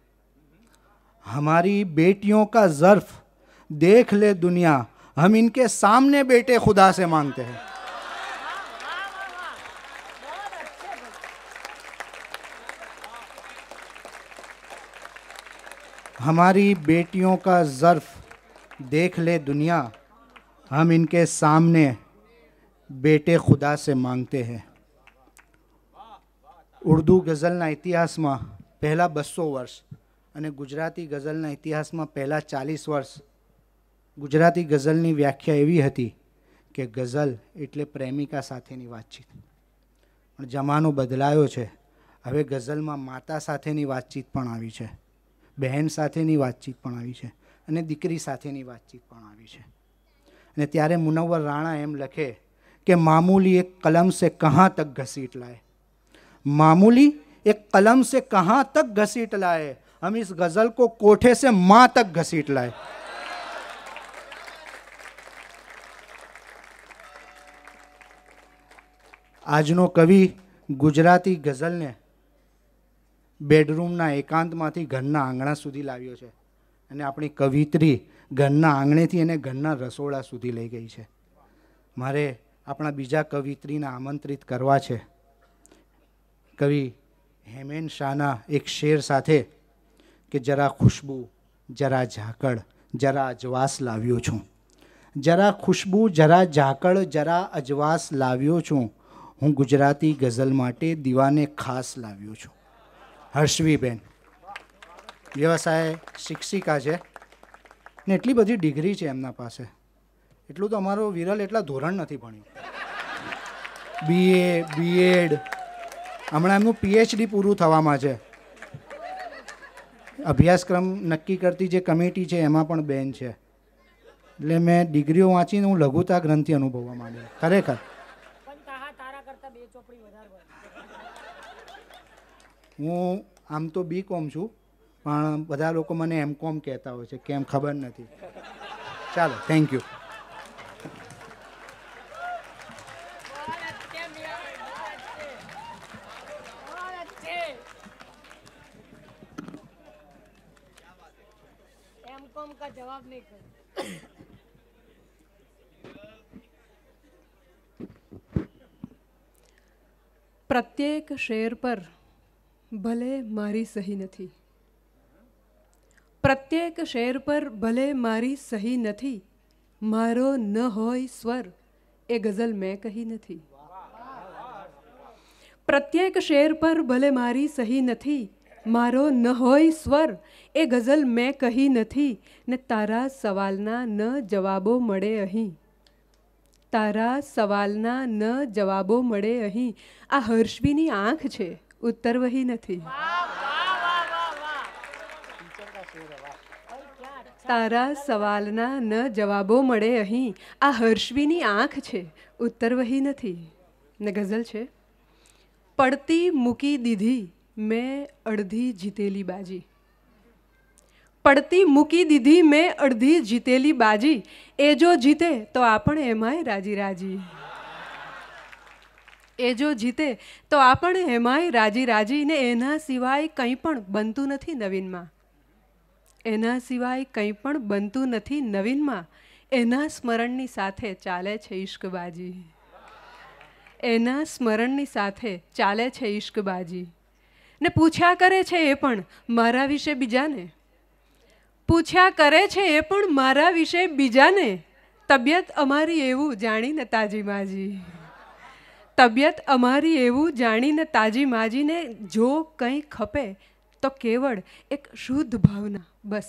हमारी बेटियों का ज़र्फ़ देख ले दुनिया हम इनके सामने बेटे खुदा से मांगते हैं हमारी बेटियों का ज़र्फ़ દેખ લે દુનિયા હમ इनके સામને બેટે खुदा से માંગતે હૈ ઉર્દુ ગઝલના ઇતિહાસમાં પહેલાં બસો વર્ષ અને ગુજરાતી ગઝલના ઇતિહાસમાં પહેલાં ચાલીસ વર્ષ ગુજરાતી ગઝલની વ્યાખ્યા એવી હતી કે ગઝલ એટલે પ્રેમિકા સાથેની વાતચીત પણ જમાનો બદલાયો છે હવે ગઝલમાં માતા સાથેની વાતચીત પણ આવી છે બહેન સાથેની વાતચીત પણ આવી છે અને દીકરી સાથેની વાતચીત પણ આવી છે અને ત્યારે મુનવ્વર રાણા એમ લખે કે મામૂલી એક કલમ સે કહાં તક ઘસીટ લાએ મામૂલી એક કલમ સે કહાં તક ઘસીટ લાએ हम इस गजल को कोठे से माँ तक घसीट लाए આજનો કવિ ગુજરાતી ગઝલને બેડરૂમના એકાંતમાંથી ઘરના આંગણા સુધી લાવ્યો છે અને આપણી કવિત્રી ઘરના આંગણેથી એને ઘરના રસોડા સુધી લઈ ગઈ છે મારે આપણા બીજા કવિત્રીને આમંત્રિત કરવા છે કવિ હેમેન શાહના એક શેર સાથે કે જરા ખુશ્બુ જરા ઝાકળ જરા અજવાસ લાવ્યો છું જરા ખુશ્બુ જરા ઝાકળ જરા અજવાસ લાવ્યો છું હું ગુજરાતી ગઝલ માટે દીવાને ખાસ લાવ્યો છું હર્ષવીબેન વ્યવસાય શિક્ષિકા છે ને એટલી બધી ડિગ્રી છે એમના પાસે એટલું તો અમારો વિરલ એટલા ધોરણ નથી ભણ્યું બીએ બીએડ હમણાં એમનું પીએચડી પૂરું થવામાં છે અભ્યાસક્રમ નક્કી કરતી જે કમિટી છે એમાં પણ બેન છે એટલે મેં ડિગ્રીઓ વાંચીને હું લઘુતા ગ્રંથિ અનુભવવા માંડ્યો ખરેખર હું આમ તો બી કોમ છું પણ બધા લોકો મને એમ કોમ કહેતા હોય છે કેમ ખબર નથી ચાલો થેન્ક યુ જવાબ નહીં પ્રત્યેક શેર પર ભલે મારી સહી નથી પ્રત્યેક શેર પર ભલે મારી સહી નથી મારો ન હોય સ્વર એ ગઝલ મેં કહી નથી પ્રત્યેક શેર પર ભલે મારી સહી નથી મારો ન હોય સ્વર એ ગઝલ મેં કહી નથી ને તારા સવાલના ન જવાબો મળે અહીં તારા સવાલના ન જવાબો મળે અહીં આ હર્ષવીની આંખ છે ઉત્તરવહી નથી તારા સવાલના ન જવાબો મળે અહીં આ હર્ષવીની આંખ છે ઉત્તર વહી નથી ને ગઝલ છે પડતી મૂકી દીધી મેં અડધી જીતેલી બાજી પડતી મૂકી દીધી મેં અડધી જીતેલી બાજી એ જો જીતે તો આપણે એમાંય રાજી રાજી એ જો જીતે તો આપણે એમાંય રાજી રાજી ને એના સિવાય કંઈ પણ બનતું નથી નવીનમાં એના સિવાય કંઈ પણ બનતું નથી નવીનમાં એના સ્મરણની સાથે ચાલે છે ઈશ્કબાજી એના સ્મરણની સાથે ચાલે છે ઈશ્કબાજી ને પૂછ્યા કરે છે એ પણ મારા વિશે બીજાને પૂછ્યા કરે છે એ પણ મારા વિશે બીજાને તબિયત અમારી એવું જાણીને તાજી માજી તબિયત અમારી એવું જાણીને તાજી માજીને જો કંઈ ખપે તો કેવળ એક શુદ્ધ ભાવના બસ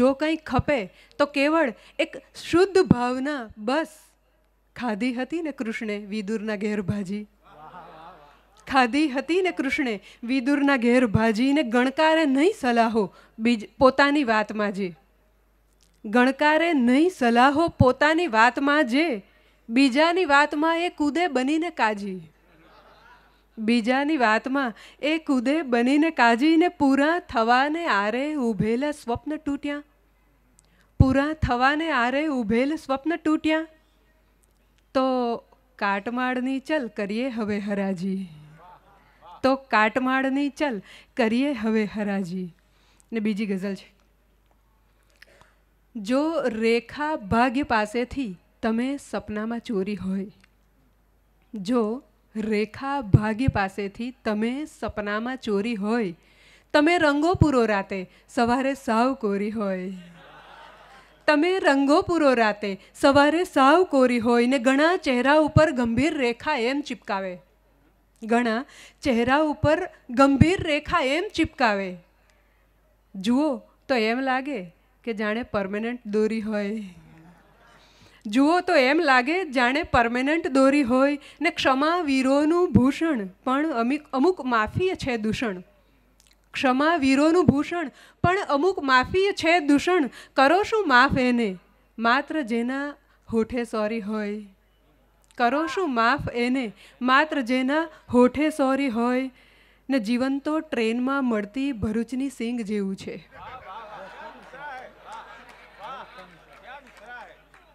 જો કંઈ ખપે તો કેવળ એક શુદ્ધ ભાવના બસ ખાધી હતી ને કૃષ્ણે વિદુરના ઘેર ભાજી ખાધી હતી ને કૃષ્ણે વિદુરના ઘેર ભાજીને ગણકારે નહીં સલાહો બીજ પોતાની વાતમાં જે ગણકારે નહીં સલાહો પોતાની વાતમાં જે બીજાની વાતમાં એ કૂદે બનીને કાજી બીજાની વાતમાં એ કૂદે બનીને કાજીને પૂરા થવાને આરે ઊભેલા સ્વપ્ન તૂટ્યા પૂરા થવાને આરે ઊભેલ સ્વપ્ન તૂટ્યા તો કાટમાળની ચલ કરીએ હવે હરાજી તો કાટમાળની ચલ કરીએ હવે હરાજી ને બીજી ગઝલ છે જો રેખા ભાગ્ય પાસેથી તમે સપનામાં ચોરી હોય જો રેખા ભાગી પાસેથી તમે સપનામાં ચોરી હોય તમે રંગો પૂરો રાતે સવારે સાવ કોરી હોય તમે રંગો પૂરો રાતે સવારે સાવ કોરી હોય ને ઘણા ચહેરા ઉપર ગંભીર રેખા એમ ચિપકાવે ઘણા ચહેરા ઉપર ગંભીર રેખા એમ ચિપકાવે જુઓ તો એમ લાગે કે જાણે પરમેનન્ટ દોરી હોય જુઓ તો એમ લાગે જાણે પરમેનન્ટ દોરી હોય ને ક્ષમા વીરોનું ભૂષણ પણ અમુક અમુક માફી છે દૂષણ ક્ષમા વીરોનું ભૂષણ પણ અમુક માફી છે દૂષણ કરો શું માફ એને માત્ર જેના હોઠે સોરી હોય કરો શું માફ એને માત્ર જેના હોઠે સોરી હોય ને જીવન તો ટ્રેનમાં મળતી ભરૂચની સિંગ જેવું છે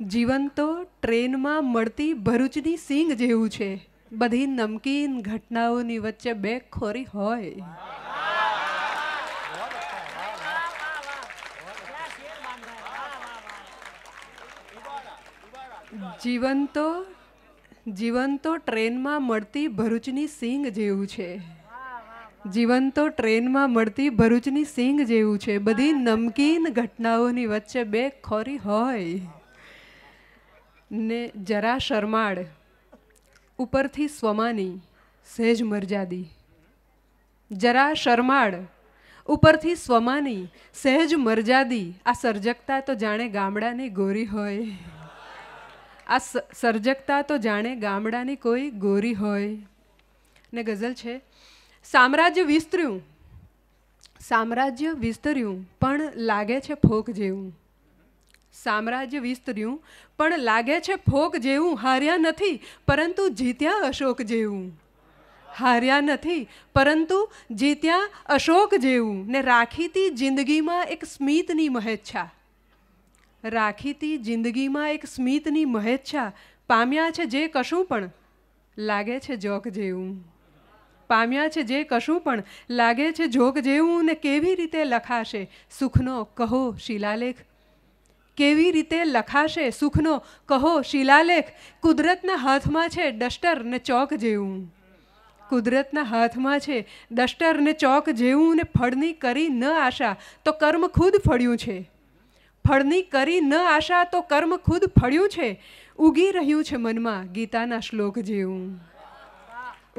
જીવન તો ટ્રેનમાં મળતી ભરૂચની સિંગ જેવું છે બધી નમકીન ઘટનાઓની વચ્ચે બેકખોરી હોય જીવન તો જીવન તો ટ્રેનમાં મળતી ભરૂચની સિંગ જેવું છે જીવન તો ટ્રેનમાં મળતી ભરૂચની સિંગ જેવું છે બધી નમકીન ઘટનાઓની વચ્ચે બે ખોરી હોય ને જરા શરમાળ ઉપરથી સ્વમાની સહેજ મરજાદી જરા શરમાળ ઉપરથી સ્વમાની સહેજ મરજાદી આ સર્જકતા તો જાણે ગામડાની ગોરી હોય આ સર્જકતા તો જાણે ગામડાની કોઈ ગોરી હોય ને ગઝલ છે સામ્રાજ્ય વિસ્તર્યું સામ્રાજ્ય વિસ્તર્યું પણ લાગે છે ફોક જેવું સામ્રાજ્ય વિસ્તર્યું પણ લાગે છે ફોક જેવું હાર્યા નથી પરંતુ જીત્યા અશોક જેવું હાર્યા નથી પરંતુ જીત્યા અશોક જેવું ને રાખીતી જિંદગીમાં એક સ્મિતની મહેચ્છા રાખીતી જિંદગીમાં એક સ્મિતની મહેચ્છા પામ્યા છે જે કશું પણ લાગે છે જોક જેવું પામ્યા છે જે કશું પણ લાગે છે જોક જેવું ને કેવી રીતે લખાશે સુખનો કહો શિલાલેખ કેવી રીતે લખાશે સુખનો કહો શિલાલેખ કુદરતના હાથમાં છે ડસ્ટર ને ચોક જેવું કુદરતના હાથમાં છે ડસ્ટર ને ચોક જેવું ને ફળની કરી ન આશા તો કર્મ ખુદ ફળ્યું છે ફળની કરી ન આશા તો કર્મ ખુદ ફળ્યું છે ઉગી રહ્યું છે મનમાં ગીતાના શ્લોક જેવું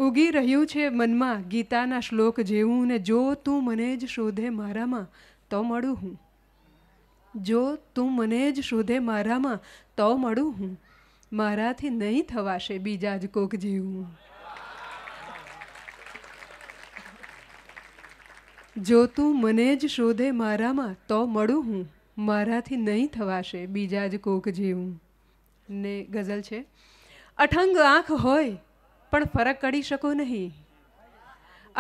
ઉગી રહ્યું છે મનમાં ગીતાના શ્લોક જેવું ને જો તું મને જ શોધે મારામાં તો મળું હું જો તું મને જ શોધે મારામાં તો મળું હું મારાથી નહીં થવાશે બીજા જ કોક જીવું જો તું મને જ શોધે મારામાં તો મળું હું મારાથી નહીં થવાશે બીજા જ કોક જીવું ને ગઝલ છે અઠંગ આંખ હોય પણ ફરક કરી શકો નહીં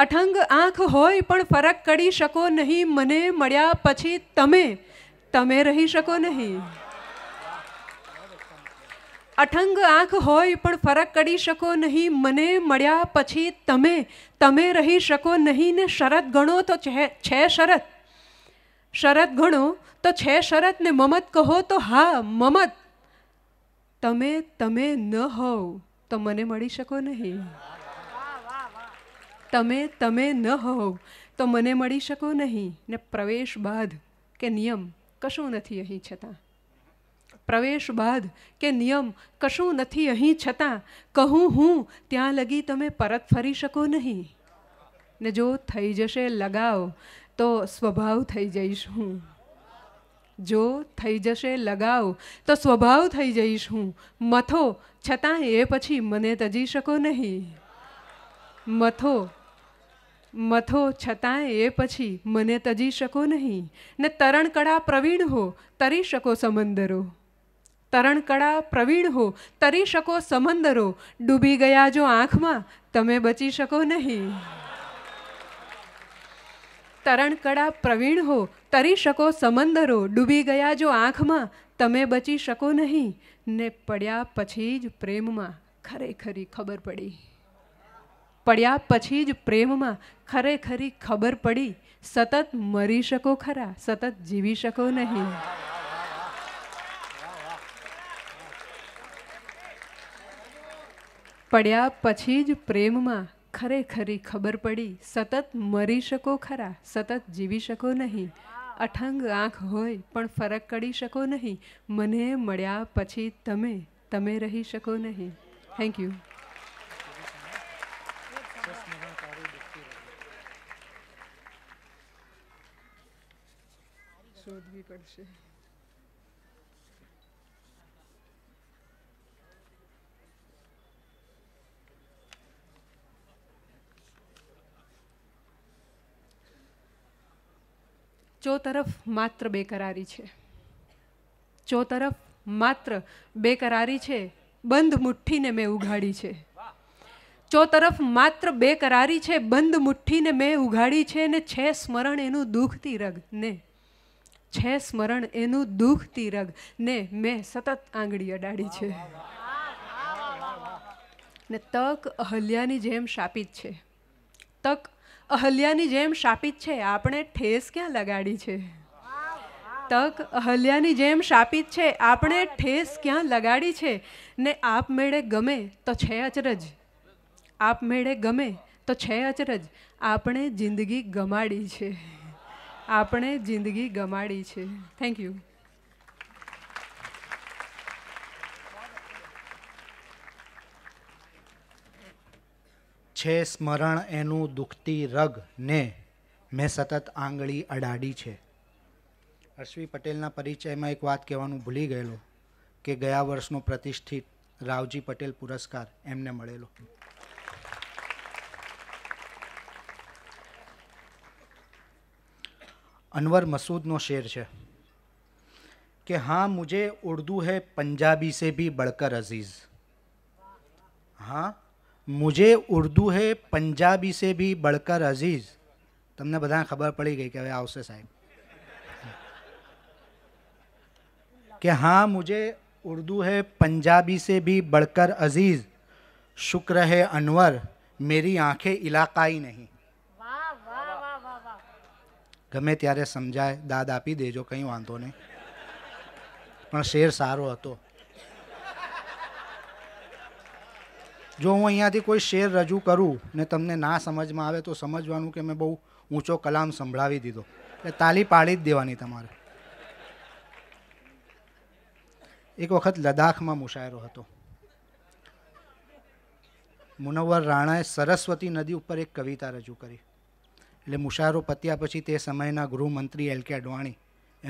અઠંગ આંખ હોય પણ ફરક કરી શકો નહીં મને મળ્યા પછી તમે તમે રહી શકો નહીં અઠંગ આંખ હોય પણ ફરક કરી શકો નહીં મને મળ્યા પછી તમે તમે રહી શકો નહીં ને શરત ગણો તો છે શરત શરત ગણો તો છે શરત ને મમત કહો તો હા મમત તમે તમે ન હોવ તો મને મળી શકો નહીં તમે તમે ન હોવ તો મને મળી શકો નહીં ને પ્રવેશ બાદ કે નિયમ કશું નથી અહીં છતાં પ્રવેશ બાદ કે નિયમ કશું નથી અહીં છતાં કહું હું ત્યાં લગી તમે પરત ફરી શકો નહીં ને જો થઈ જશે લગાવ તો સ્વભાવ થઈ જઈશ હું જો થઈ જશે લગાવ તો સ્વભાવ થઈ જઈશ હું મથો છતાં એ પછી મને તજી શકો નહીં મથો મથો છતાંય એ પછી મને તજી શકો નહીં ને તરણકળા પ્રવીણ હો તરી શકો સમંદરો તરણકળા પ્રવીણ હો તરી શકો સમંદરો ડૂબી ગયા જો આંખમાં તમે બચી શકો નહીં તરણકળા પ્રવીણ હો તરી શકો સમંદરો ડૂબી ગયા જો આંખમાં તમે બચી શકો નહીં ને પડ્યા પછી જ પ્રેમમાં ખરેખરી ખબર પડી પડ્યા પછી જ પ્રેમમાં ખરેખરી ખબર પડી સતત મરી શકો ખરા સતત જીવી શકો નહીં પડ્યા પછી જ પ્રેમમાં ખરેખરી ખબર પડી સતત મરી શકો ખરા સતત જીવી શકો નહીં અઠંગ આંખ હોય પણ ફરક કરી શકો નહીં મને મળ્યા પછી તમે તમે રહી શકો નહીં થેન્ક યુ શોધવી પડશે ચો તરફ માત્ર બે કરારી છે ચો તરફ માત્ર કરારી છે બંધ મુઠ્ઠીને મેં ઉઘાડી છે ચો તરફ માત્ર કરારી છે બંધ મુઠ્ઠીને મેં ઉઘાડી છે ને છે સ્મરણ એનું દુઃખથી રગ ને છે સ્મરણ એનું દુઃખ તિરગ ને મેં સતત આંગળી અડાડી છે ને તક અહલ્યાની જેમ શાપિત છે તક અહલ્યાની જેમ શાપિત છે આપણે ઠેસ ક્યાં લગાડી છે તક અહલ્યાની જેમ શાપિત છે આપણે ઠેસ ક્યાં લગાડી છે ને આપમેળે ગમે તો છે અચરજ આપમેળે ગમે તો છે અચરજ આપણે જિંદગી ગમાડી છે આપણે જિંદગી ગમાડી છે થેન્ક યુ છે સ્મરણ એનું દુખતી રગ ને મેં સતત આંગળી અડાડી છે હર્ષવી પટેલના પરિચયમાં એક વાત કહેવાનું ભૂલી ગયેલો કે ગયા વર્ષનો પ્રતિષ્ઠિત રાવજી પટેલ પુરસ્કાર એમને મળેલો अनवर मसूद नो शेर है कि हाँ मुझे उर्दू है पंजाबी से भी बढ़कर अजीज़ हाँ मुझे उर्दू है पंजाबी से भी बढ़कर अजीज़ तुमने बताया खबर पड़ी गई क्या आओ से साहब कि हाँ मुझे उर्दू है पंजाबी से भी बढ़कर अजीज़ शुक्र है अनवर मेरी आंखें इलाकाई नहीं ગમે ત્યારે સમજાય દાદ આપી દેજો કંઈ વાંધો નહીં પણ શેર સારો હતો જો હું અહીંયાથી કોઈ શેર રજૂ કરું ને તમને ના સમજમાં આવે તો સમજવાનું કે મેં બહુ ઊંચો કલામ સંભળાવી દીધો એટલે તાલી પાડી જ દેવાની તમારે એક વખત લદ્દાખમાં મુશાયરો હતો મુનવ્વર રાણાએ સરસ્વતી નદી ઉપર એક કવિતા રજૂ કરી એટલે મુશારો પત્યા પછી તે સમયના ગૃહમંત્રી એલ કે અડવાણી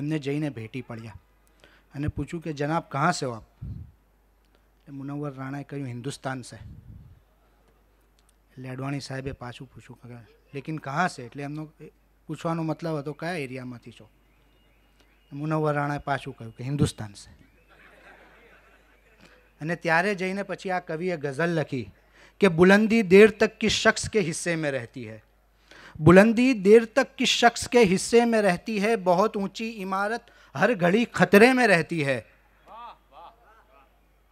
એમને જઈને ભેટી પડ્યા અને પૂછ્યું કે જનાબ કહા સે આપ એટલે મુનવર રાણાએ કહ્યું હિન્દુસ્તાન છે એટલે અડવાણી સાહેબે પાછું પૂછ્યું કે લેકિન કહા છે એટલે એમનો પૂછવાનો મતલબ હતો કયા એરિયામાંથી છો મુનવર રાણાએ પાછું કહ્યું કે હિન્દુસ્તાન છે અને ત્યારે જઈને પછી આ કવિએ ગઝલ લખી કે બુલંદી દેર તક કી શખ્સ કે હિસ્સે મેં રહેતી હૈ बुलंदी देर तक किस शख्स के हिस्से में रहती है बहुत ऊंची इमारत हर घड़ी खतरे में रहती है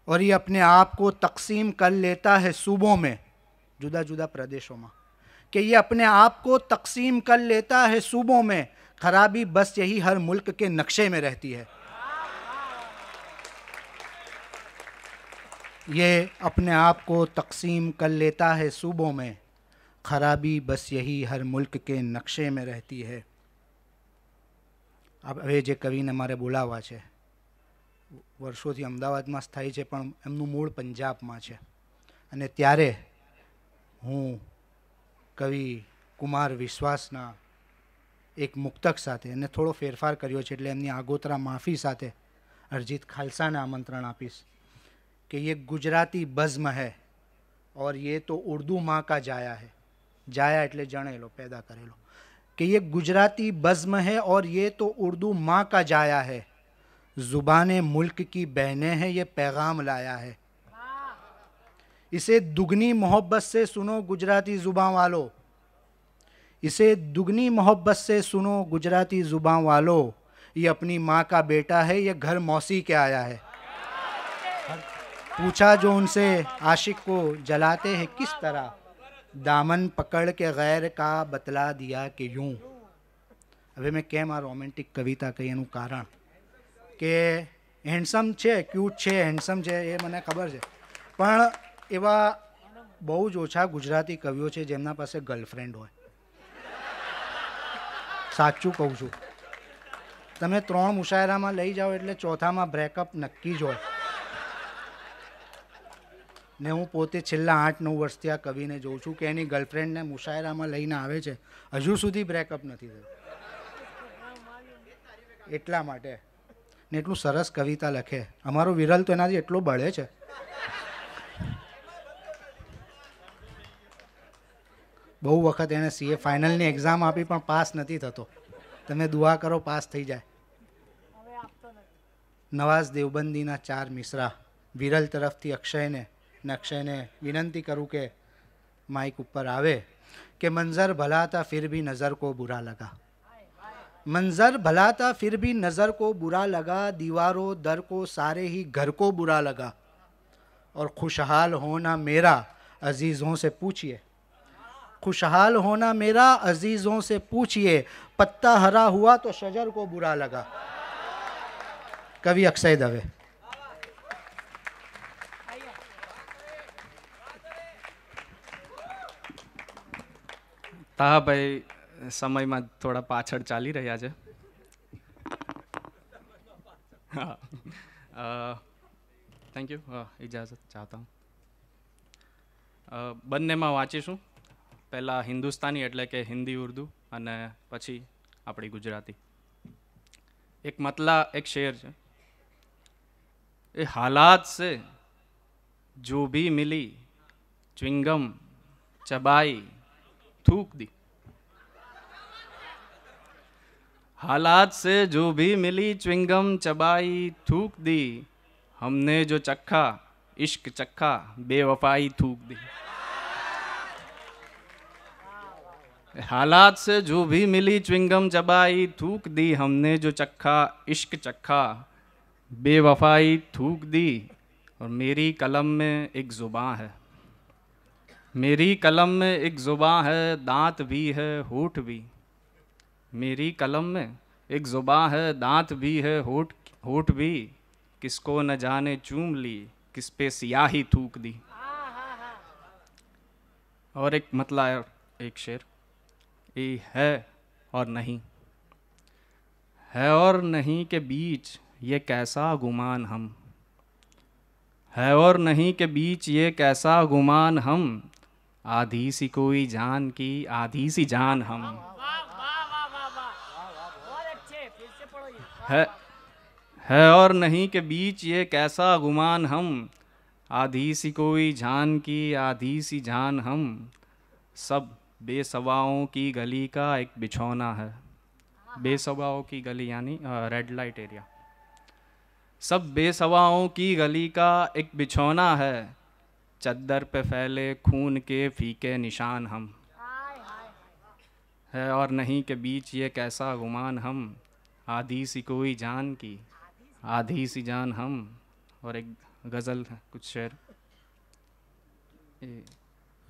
और ये अपने आप को तकसीम कर लेता है सूबों में जुदा जुदा प्रदेशों में कि ये अपने आप को तकसीम कर लेता है सूबों में खराबी बस यही हर मुल्क के नक्शे में रहती है ये अपने आप को तकसीम कर लेता है सूबों में खराबी बस यही हर मुल्क के નકશે में રહેતી है હવે જે કવિને મારે બોલાવવા છે વર્ષોથી અમદાવાદમાં સ્થાયી છે પણ એમનું મૂળ પંજાબમાં છે અને ત્યારે હું કવિ કુમાર વિશ્વાસના એક મુક્તક સાથે એને થોડો ફેરફાર કર્યો છે એટલે એમની આગોતરા માફી સાથે અરજીત ખાલસાને આમંત્રણ આપીશ કે યે ગુજરાતી બઝમ હૈ ઓર ये તો उर्दू माँ કા જાયા है जाया एट જણેલો पैदा करेलो कि ये गुजराती बज्म है और ये तो उर्दू माँ का जाया है ज़ुबान मुल्क की बहने हैं ये पैगाम लाया है इसे दुगनी मोहब्बत से सुनो गुजराती ज़ुबान वालों इसे दुगनी मोहब्बत से सुनो गुजराती ज़ुबान वालों ये अपनी माँ का बेटा है ये घर मौसी के आया है पूछा जो उनसे आशिक को जलाते हैं किस तरह દામન પકડ કે ગેર કા બતલા દિયા કે યું હવે મેં કેમ આ રોમેન્ટિક કવિતા કહી એનું કારણ કે હેન્ડસમ છે ક્યુટ છે હેન્ડસમ છે એ મને ખબર છે પણ એવા બહુ જ ઓછા ગુજરાતી કવિઓ છે જેમના પાસે ગર્લફ્રેન્ડ હોય સાચું કહું છું તમે ત્રણ મુશાયરામાં લઈ જાઓ એટલે ચોથામાં બ્રેકઅપ નક્કી જ હોય ને હું પોતે છેલ્લા આઠ નવ વર્ષથી આ કવિને જોઉં છું કે એની ગર્લફ્રેન્ડને મુશાયરામાં લઈને આવે છે હજુ સુધી બ્રેકઅપ નથી થયું એટલા માટે ને એટલું સરસ કવિતા લખે અમારો વિરલ તો એનાથી એટલો બળે છે બહુ વખત એણે સીએ ફાઇનલની એક્ઝામ આપી પણ પાસ નથી થતો તમે દુઆ કરો પાસ થઈ જાય નવાઝ દેવબંદીના ચાર મિશ્રા વિરલ તરફથી અક્ષયને ने विनती करूँ के माइक ऊपर आवे कि मंज़र भला था फिर भी नज़र को बुरा लगा मंज़र भला था फिर भी नज़र को बुरा लगा दीवारों दर को सारे ही घर को बुरा लगा और खुशहाल होना मेरा अज़ीज़ों से पूछिए खुशहाल होना मेरा अज़ीज़ों से पूछिए पत्ता हरा हुआ तो शजर को बुरा लगा कवि अक्षय दवे તાહાભાઈ સમયમાં થોડા પાછળ ચાલી રહ્યા છે થેન્ક યુ ઇજાજત ચાહતા હું બંનેમાં વાંચીશું પહેલાં હિન્દુસ્તાની એટલે કે હિન્દી ઉર્દુ અને પછી આપણી ગુજરાતી એક મતલા એક શેર છે એ હાલાત છે જો ભી મિલી ચ્વિંગમ ચબાઈ थूक दी हालात से जो भी मिली च्विंगम चबाई थूक दी हमने जो चखा इश्क चखा बेवफाई थूक दी हालात से जो भी मिली च्विंगम चबाई थूक दी हमने जो चखा इश्क चखा बेवफाई थूक दी और मेरी कलम में एक जुबा है मेरी कलम में एक ज़ुबा है दांत भी है होठ भी मेरी कलम में एक जुबा है दांत भी है होठ होठ भी किसको न जाने चूम ली किस पे सियाही थूक दी और एक मतला एक शेर ये है और नहीं है और नहीं के बीच ये कैसा गुमान हम है और नहीं के बीच ये कैसा गुमान हम आधी सी कोई जान की आधी सी जान हम है है और नहीं के बीच ये कैसा गुमान हम आधी सी कोई जान की आधी सी जान हम सब बेसवाओं की गली का एक बिछौना है हाँ, हाँ। बेसवाओं की गली यानी रेड लाइट एरिया सब बेसवाओं की गली का एक बिछौना है चद्दर पे फैले खून के फीके निशान हम है और नहीं के बीच ये कैसा गुमान हम आधी सी कोई जान की आधी सी जान हम और एक गज़ल है कुछ शेर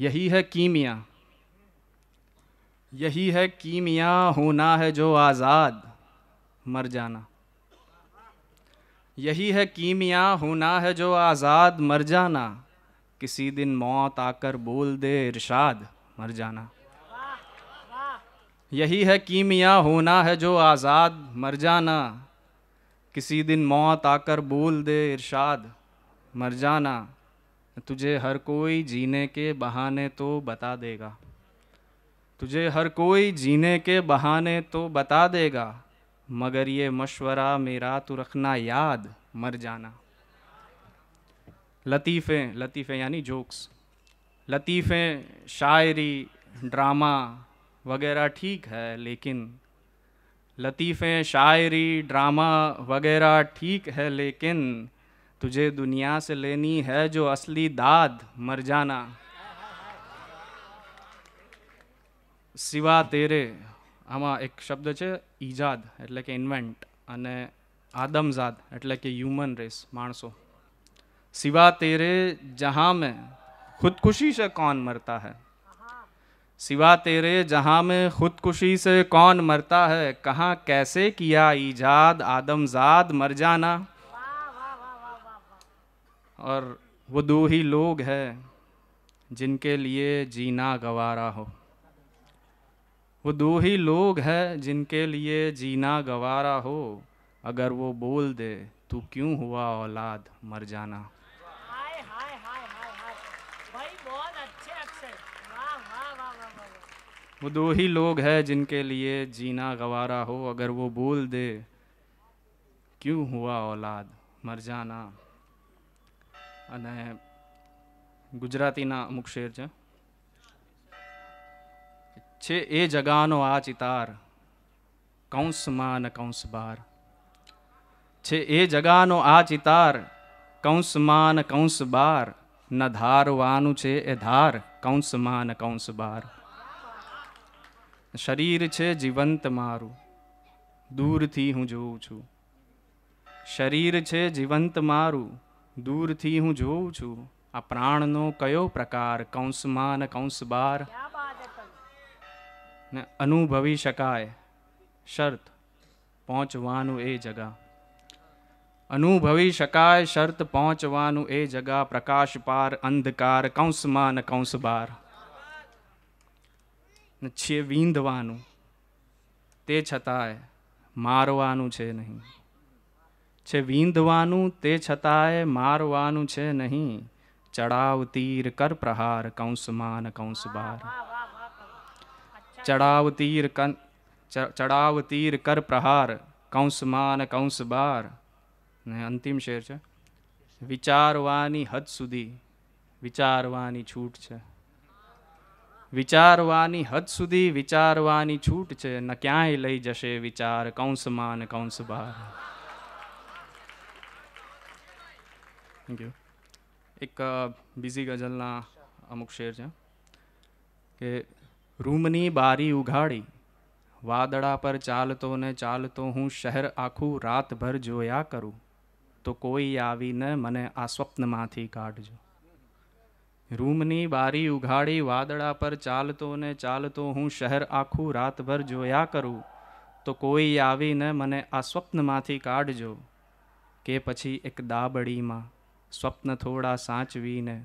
यही है कीमिया यही है कीमिया होना है जो आज़ाद मर जाना यही है कीमिया होना है जो आज़ाद मर जाना किसी दिन मौत आकर बोल दे इरशाद मर जाना यही है कीमिया होना है जो आज़ाद मर जाना किसी दिन मौत आकर बोल दे इरशाद मर जाना तुझे हर कोई जीने के बहाने तो बता देगा तुझे हर कोई जीने के बहाने तो बता देगा मगर ये मशवरा मेरा तो रखना याद मर जाना लतीफ़े लतीफ़े यानी जोक्स लतीफ़े शायरी ड्रामा वगैरह ठीक है लेकिन लतीफ़े शायरी ड्रामा वगैरह ठीक है लेकिन तुझे दुनिया से लेनी है जो असली दाद मर जाना સિવા તેરે આમાં એક શબ્દ છે ઈજાદ એટલે કે ઇન્વેન્ટ અને આદમઝાદ એટલે કે હ્યુમન રેસ માણસો सिवा तेरे जहाँ में खुदकुशी से कौन मरता है सिवा तेरे जहाँ में खुदकुशी से कौन मरता है कहाँ कैसे किया ईजाद आदमजाद मर जाना और वो दो ही लोग हैं जिनके लिए जीना गवारा हो वो दो ही लोग हैं जिनके लिए जीना गवारा हो अगर वो बोल दे तू क्यों हुआ औलाद मर जाना वो दो ही लोग हैं जिनके लिए जीना गवारा हो अगर वो बोल दे क्यों हुआ औलाद મર જાના અને ગુજરાતીના અમુક શેર છે એ જગાનો આ ચિતાર કૌંસમાં ન કૌંસ બાર છે એ જગાનો આ ચિતાર કૌંસમાં ન કૌંસ બાર ન ધારવાનું છે એ ધાર કૌંસમાં ન કૌંસ બાર શરીર છે જીવંત મારું દૂરથી હું જોઉં છું શરીર છે જીવંત મારું દૂરથી હું જોઉં છું આ પ્રાણનો કયો પ્રકાર કૌંસમાં ને કૌંસબાર ને અનુભવી શકાય શર્ત પહોંચવાનું એ જગા અનુભવી શકાય શર્ત પહોંચવાનું એ જગા પ્રકાશ પાર અંધકાર કૌંસમાં ને કૌંસબાર છે વીંધવાનું તે છતાંય મારવાનું છે નહીં છે વીંધવાનું તે છતાંય મારવાનું છે નહીં ચડાવ તીર કર પ્રહાર કંસમાન કૌંસ બાર ચડાવ તીર ચડાવ તીર કર પ્રહાર કંસમાન કૌંસ બાર ને અંતિમ શેર છે વિચારવાની હદ સુધી વિચારવાની છૂટ છે વિચારવાની હદ સુધી વિચારવાની છૂટ છે ને ક્યાંય લઈ જશે વિચાર કૌંસમાં ને કૌંસ બહાર એક બીજી ગઝલના અમુક શેર છે કે રૂમની બારી ઉઘાડી વાદળા પર ચાલતો ને ચાલતો હું શહેર આખું રાતભર જોયા કરું તો કોઈ આવીને મને આ સ્વપ્નમાંથી કાઢજો રૂમની બારી ઉઘાડી વાદળા પર ચાલતો ને ચાલતો હું શહેર આખું રાતભર જોયા કરું તો કોઈ આવીને મને આ સ્વપ્નમાંથી કાઢજો કે પછી એક દાબડીમાં સ્વપ્ન થોડા સાચવીને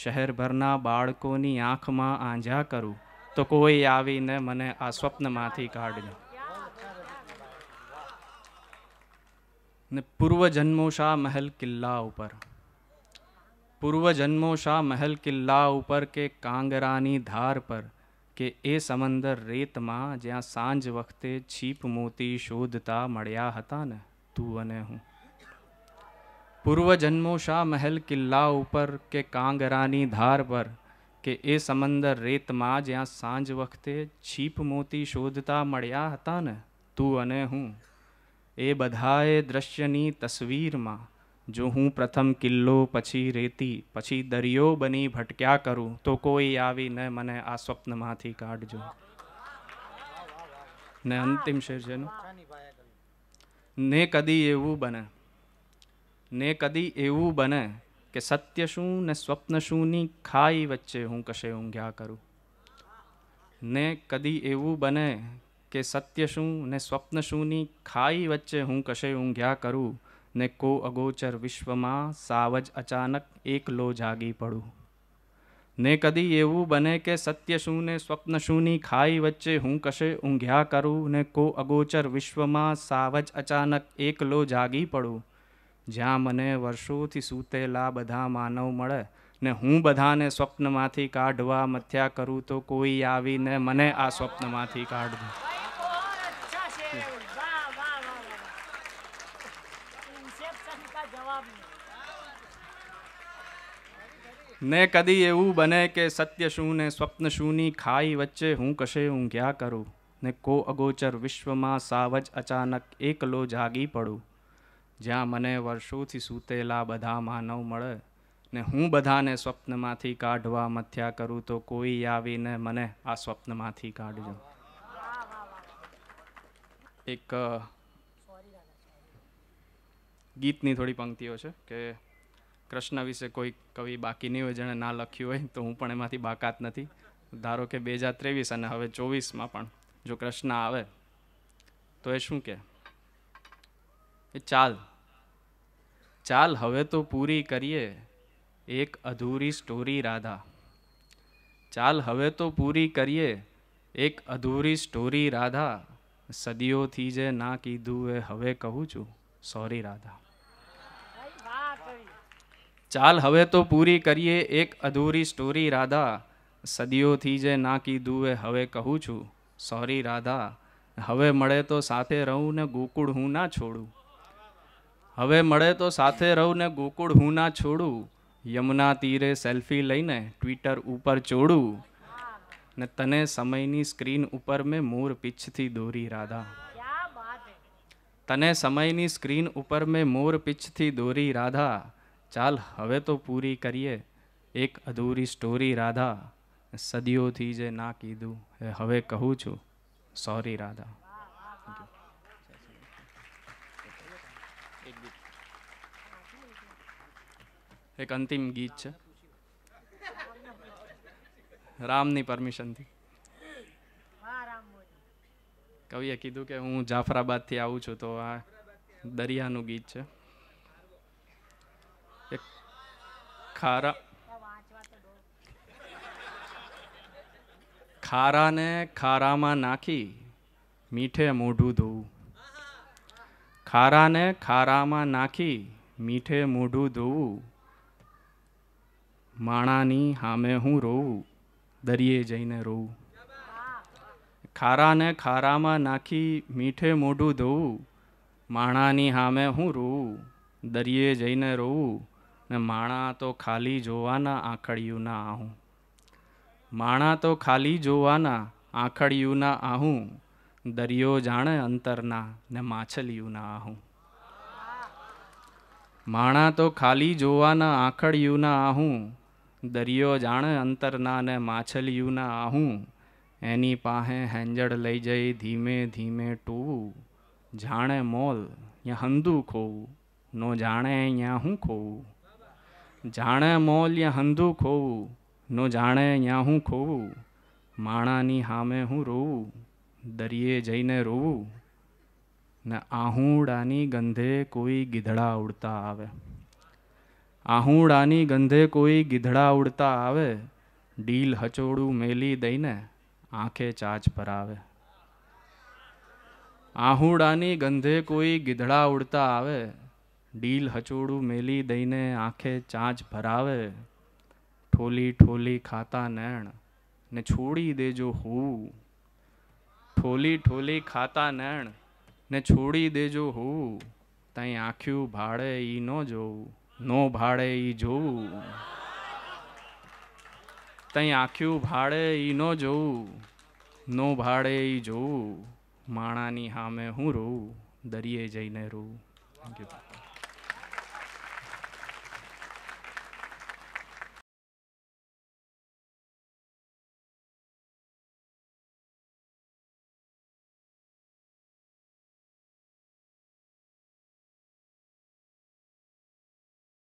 શહેરભરના બાળકોની આંખમાં આંજા કરું તો કોઈ આવીને મને આ સ્વપ્નમાંથી કાઢજો ને પૂર્વજન્મો મહેલ કિલ્લા ઉપર पूर्व जन्मोषा महल किला ऊपर के कांगरानी धार पर के ए समंदर रेत माँ ज्या सांझ वक्ते छीप मोती शोधता मड़िया हता न तू अने हूँ पूर्व जन्मोषा महल किला ऊपर के कांगरानी धार पर के ए समंदर रेत माँ ज्या सांझ वक्ते छीप मोती शोधता मड़िया हता न तू अने हूँ ए बधाए दृश्यनी तस्वीर माँ જો હું પ્રથમ કિલ્લો પછી રેતી પછી દરિયો બની ભટક્યા કરું તો કોઈ આવીને મને આ સ્વપ્નમાંથી કાઢજો ને અંતિમ શેર છે ને કદી એવું બને ને કદી એવું બને કે સત્ય શું ને સ્વપ્ન શુંની ખાઈ વચ્ચે હું કશે ઊંઘ્યા કરું ને કદી એવું બને કે સત્ય શું ને સ્વપ્ન શુંની ખાઈ વચ્ચે હું કશે ઊંઘ્યા કરું ને કો અગોચર વિશ્વમાં સાવ જ અચાનક એકલો જાગી પડું ને કદી એવું બને કે સત્ય શું ને સ્વપ્ન શૂની ખાઈ વચ્ચે હું કશે ઊંઘ્યા કરું ને કો અગોચર વિશ્વમાં સાવ જ અચાનક એકલો જાગી પડું જ્યાં મને વર્ષોથી સૂતેલા બધા માનવ મળે ને હું બધાને સ્વપ્નમાંથી કાઢવા મથ્યા કરું તો કોઈ આવીને મને આ સ્વપ્નમાંથી કાઢ કાઢવું ને કદી એવું બને કે સત્ય શું ને સ્વપ્ન શૂની ખાઈ વચ્ચે હું કશે ઊંઘ્યા કરું ને કો અગોચર વિશ્વમાં સાવજ અચાનક એકલો જાગી પડું જ્યાં મને વર્ષોથી સૂતેલા બધા માનવ મળે ને હું બધાને સ્વપ્નમાંથી કાઢવા મથ્યા કરું તો કોઈ આવીને મને આ સ્વપ્નમાંથી કાઢજો એક ગીતની થોડી પંક્તિઓ છે કે કૃષ્ણ વિશે કોઈ કવિ બાકી નહીં હોય જેણે ના લખ્યું હોય તો હું પણ એમાંથી બાકાત નથી ધારો કે બે હજાર ત્રેવીસ અને હવે ચોવીસમાં પણ જો કૃષ્ણ આવે તો એ શું કે એ ચાલ ચાલ હવે તો પૂરી કરીએ એક અધૂરી સ્ટોરી રાધા ચાલ હવે તો પૂરી કરીએ એક અધૂરી સ્ટોરી રાધા સદીઓથી જે ના કીધું એ હવે કહું છું સોરી રાધા ચાલ હવે તો પૂરી કરીએ એક અધૂરી સ્ટોરી રાધા સદીઓથી જે ના કીધું એ હવે કહું છું સોરી રાધા હવે મળે તો સાથે રહું ને ગોકુળ હું ના છોડું હવે મળે તો સાથે રહું ને ગોકુળ હું ના છોડું યમુના તીરે સેલ્ફી લઈને ટ્વિટર ઉપર ચોડું ને તને સમયની સ્ક્રીન ઉપર મેં મોર પીછથી દોરી રાધા તને સમયની સ્ક્રીન ઉપર મેં મોર પીછથી દોરી રાધા ચાલ હવે તો પૂરી કરીએ એક અધૂરી સ્ટોરી રાધા સદીઓથી જે ના કીધું એ હવે કહું છું સોરી રાધા એક અંતિમ ગીત છે રામની પરમિશનથી કવિએ કીધું કે હું જાફરાબાદથી આવું છું તો આ દરિયાનું ગીત છે ખારા ખારાને ખારામાં નાખી મીઠે મોઢું ધોવું ખારાને ખારામાં નાખી મીઠે મોઢું ધોવું માણાની સામે હું રોવું દરિયે જઈને રોવું ખારાને ખારામાં નાખી મીઠે મોઢું ધોવું માણાની સામે હું રોવું દરિયે જઈને રોવું ને માણા તો ખાલી જોવાના આંખડિયુંના આહું માણા તો ખાલી જોવાના આંખડિયુંના આહું દરિયો જાણે અંતરના ને ના આહું માણા તો ખાલી જોવાના આંખડિયુંના આહું દરિયો જાણે અંતરના ને માછલીયુંના આહું એની પાસે હેંજડ લઈ જઈ ધીમે ધીમે ટોવું જાણે મોલ યા હંદુ ખોવું નો જાણે અહીંયા હું ખોવું જાણે મોલ્ય હંધું ખોવું નો જાણે યા હું ખોવું માણાની હામે હું રોવું દરિયે જઈને રોવું ને આહુડાની ગંધે કોઈ ગીધડા ઉડતા આવે આહુડાની ગંધે કોઈ ગીધડા ઉડતા આવે ડીલ હચોડું મેલી દઈને આંખે ચાચ પર આવે આહુડાની ગંધે કોઈ ગીધડા ઉડતા આવે ડીલ હચોડું મેલી દઈને આંખે ચાંચ ભરાવે ઠોલી ઠોલી ખાતા નેણ ને છોડી દેજો હું ઠોલી ઠોલી ખાતા નેણ ને છોડી દેજો હું તઈ આંખ્યું ભાડે ઈ ન જોવું નો ભાડે ઈ જોવું તઈ આંખ્યું ભાડે ઈ ન જોવું નો ભાડે ઈ જોવું માણાની સામે હું રોવું દરિયે જઈને રોવું થેન્ક યુ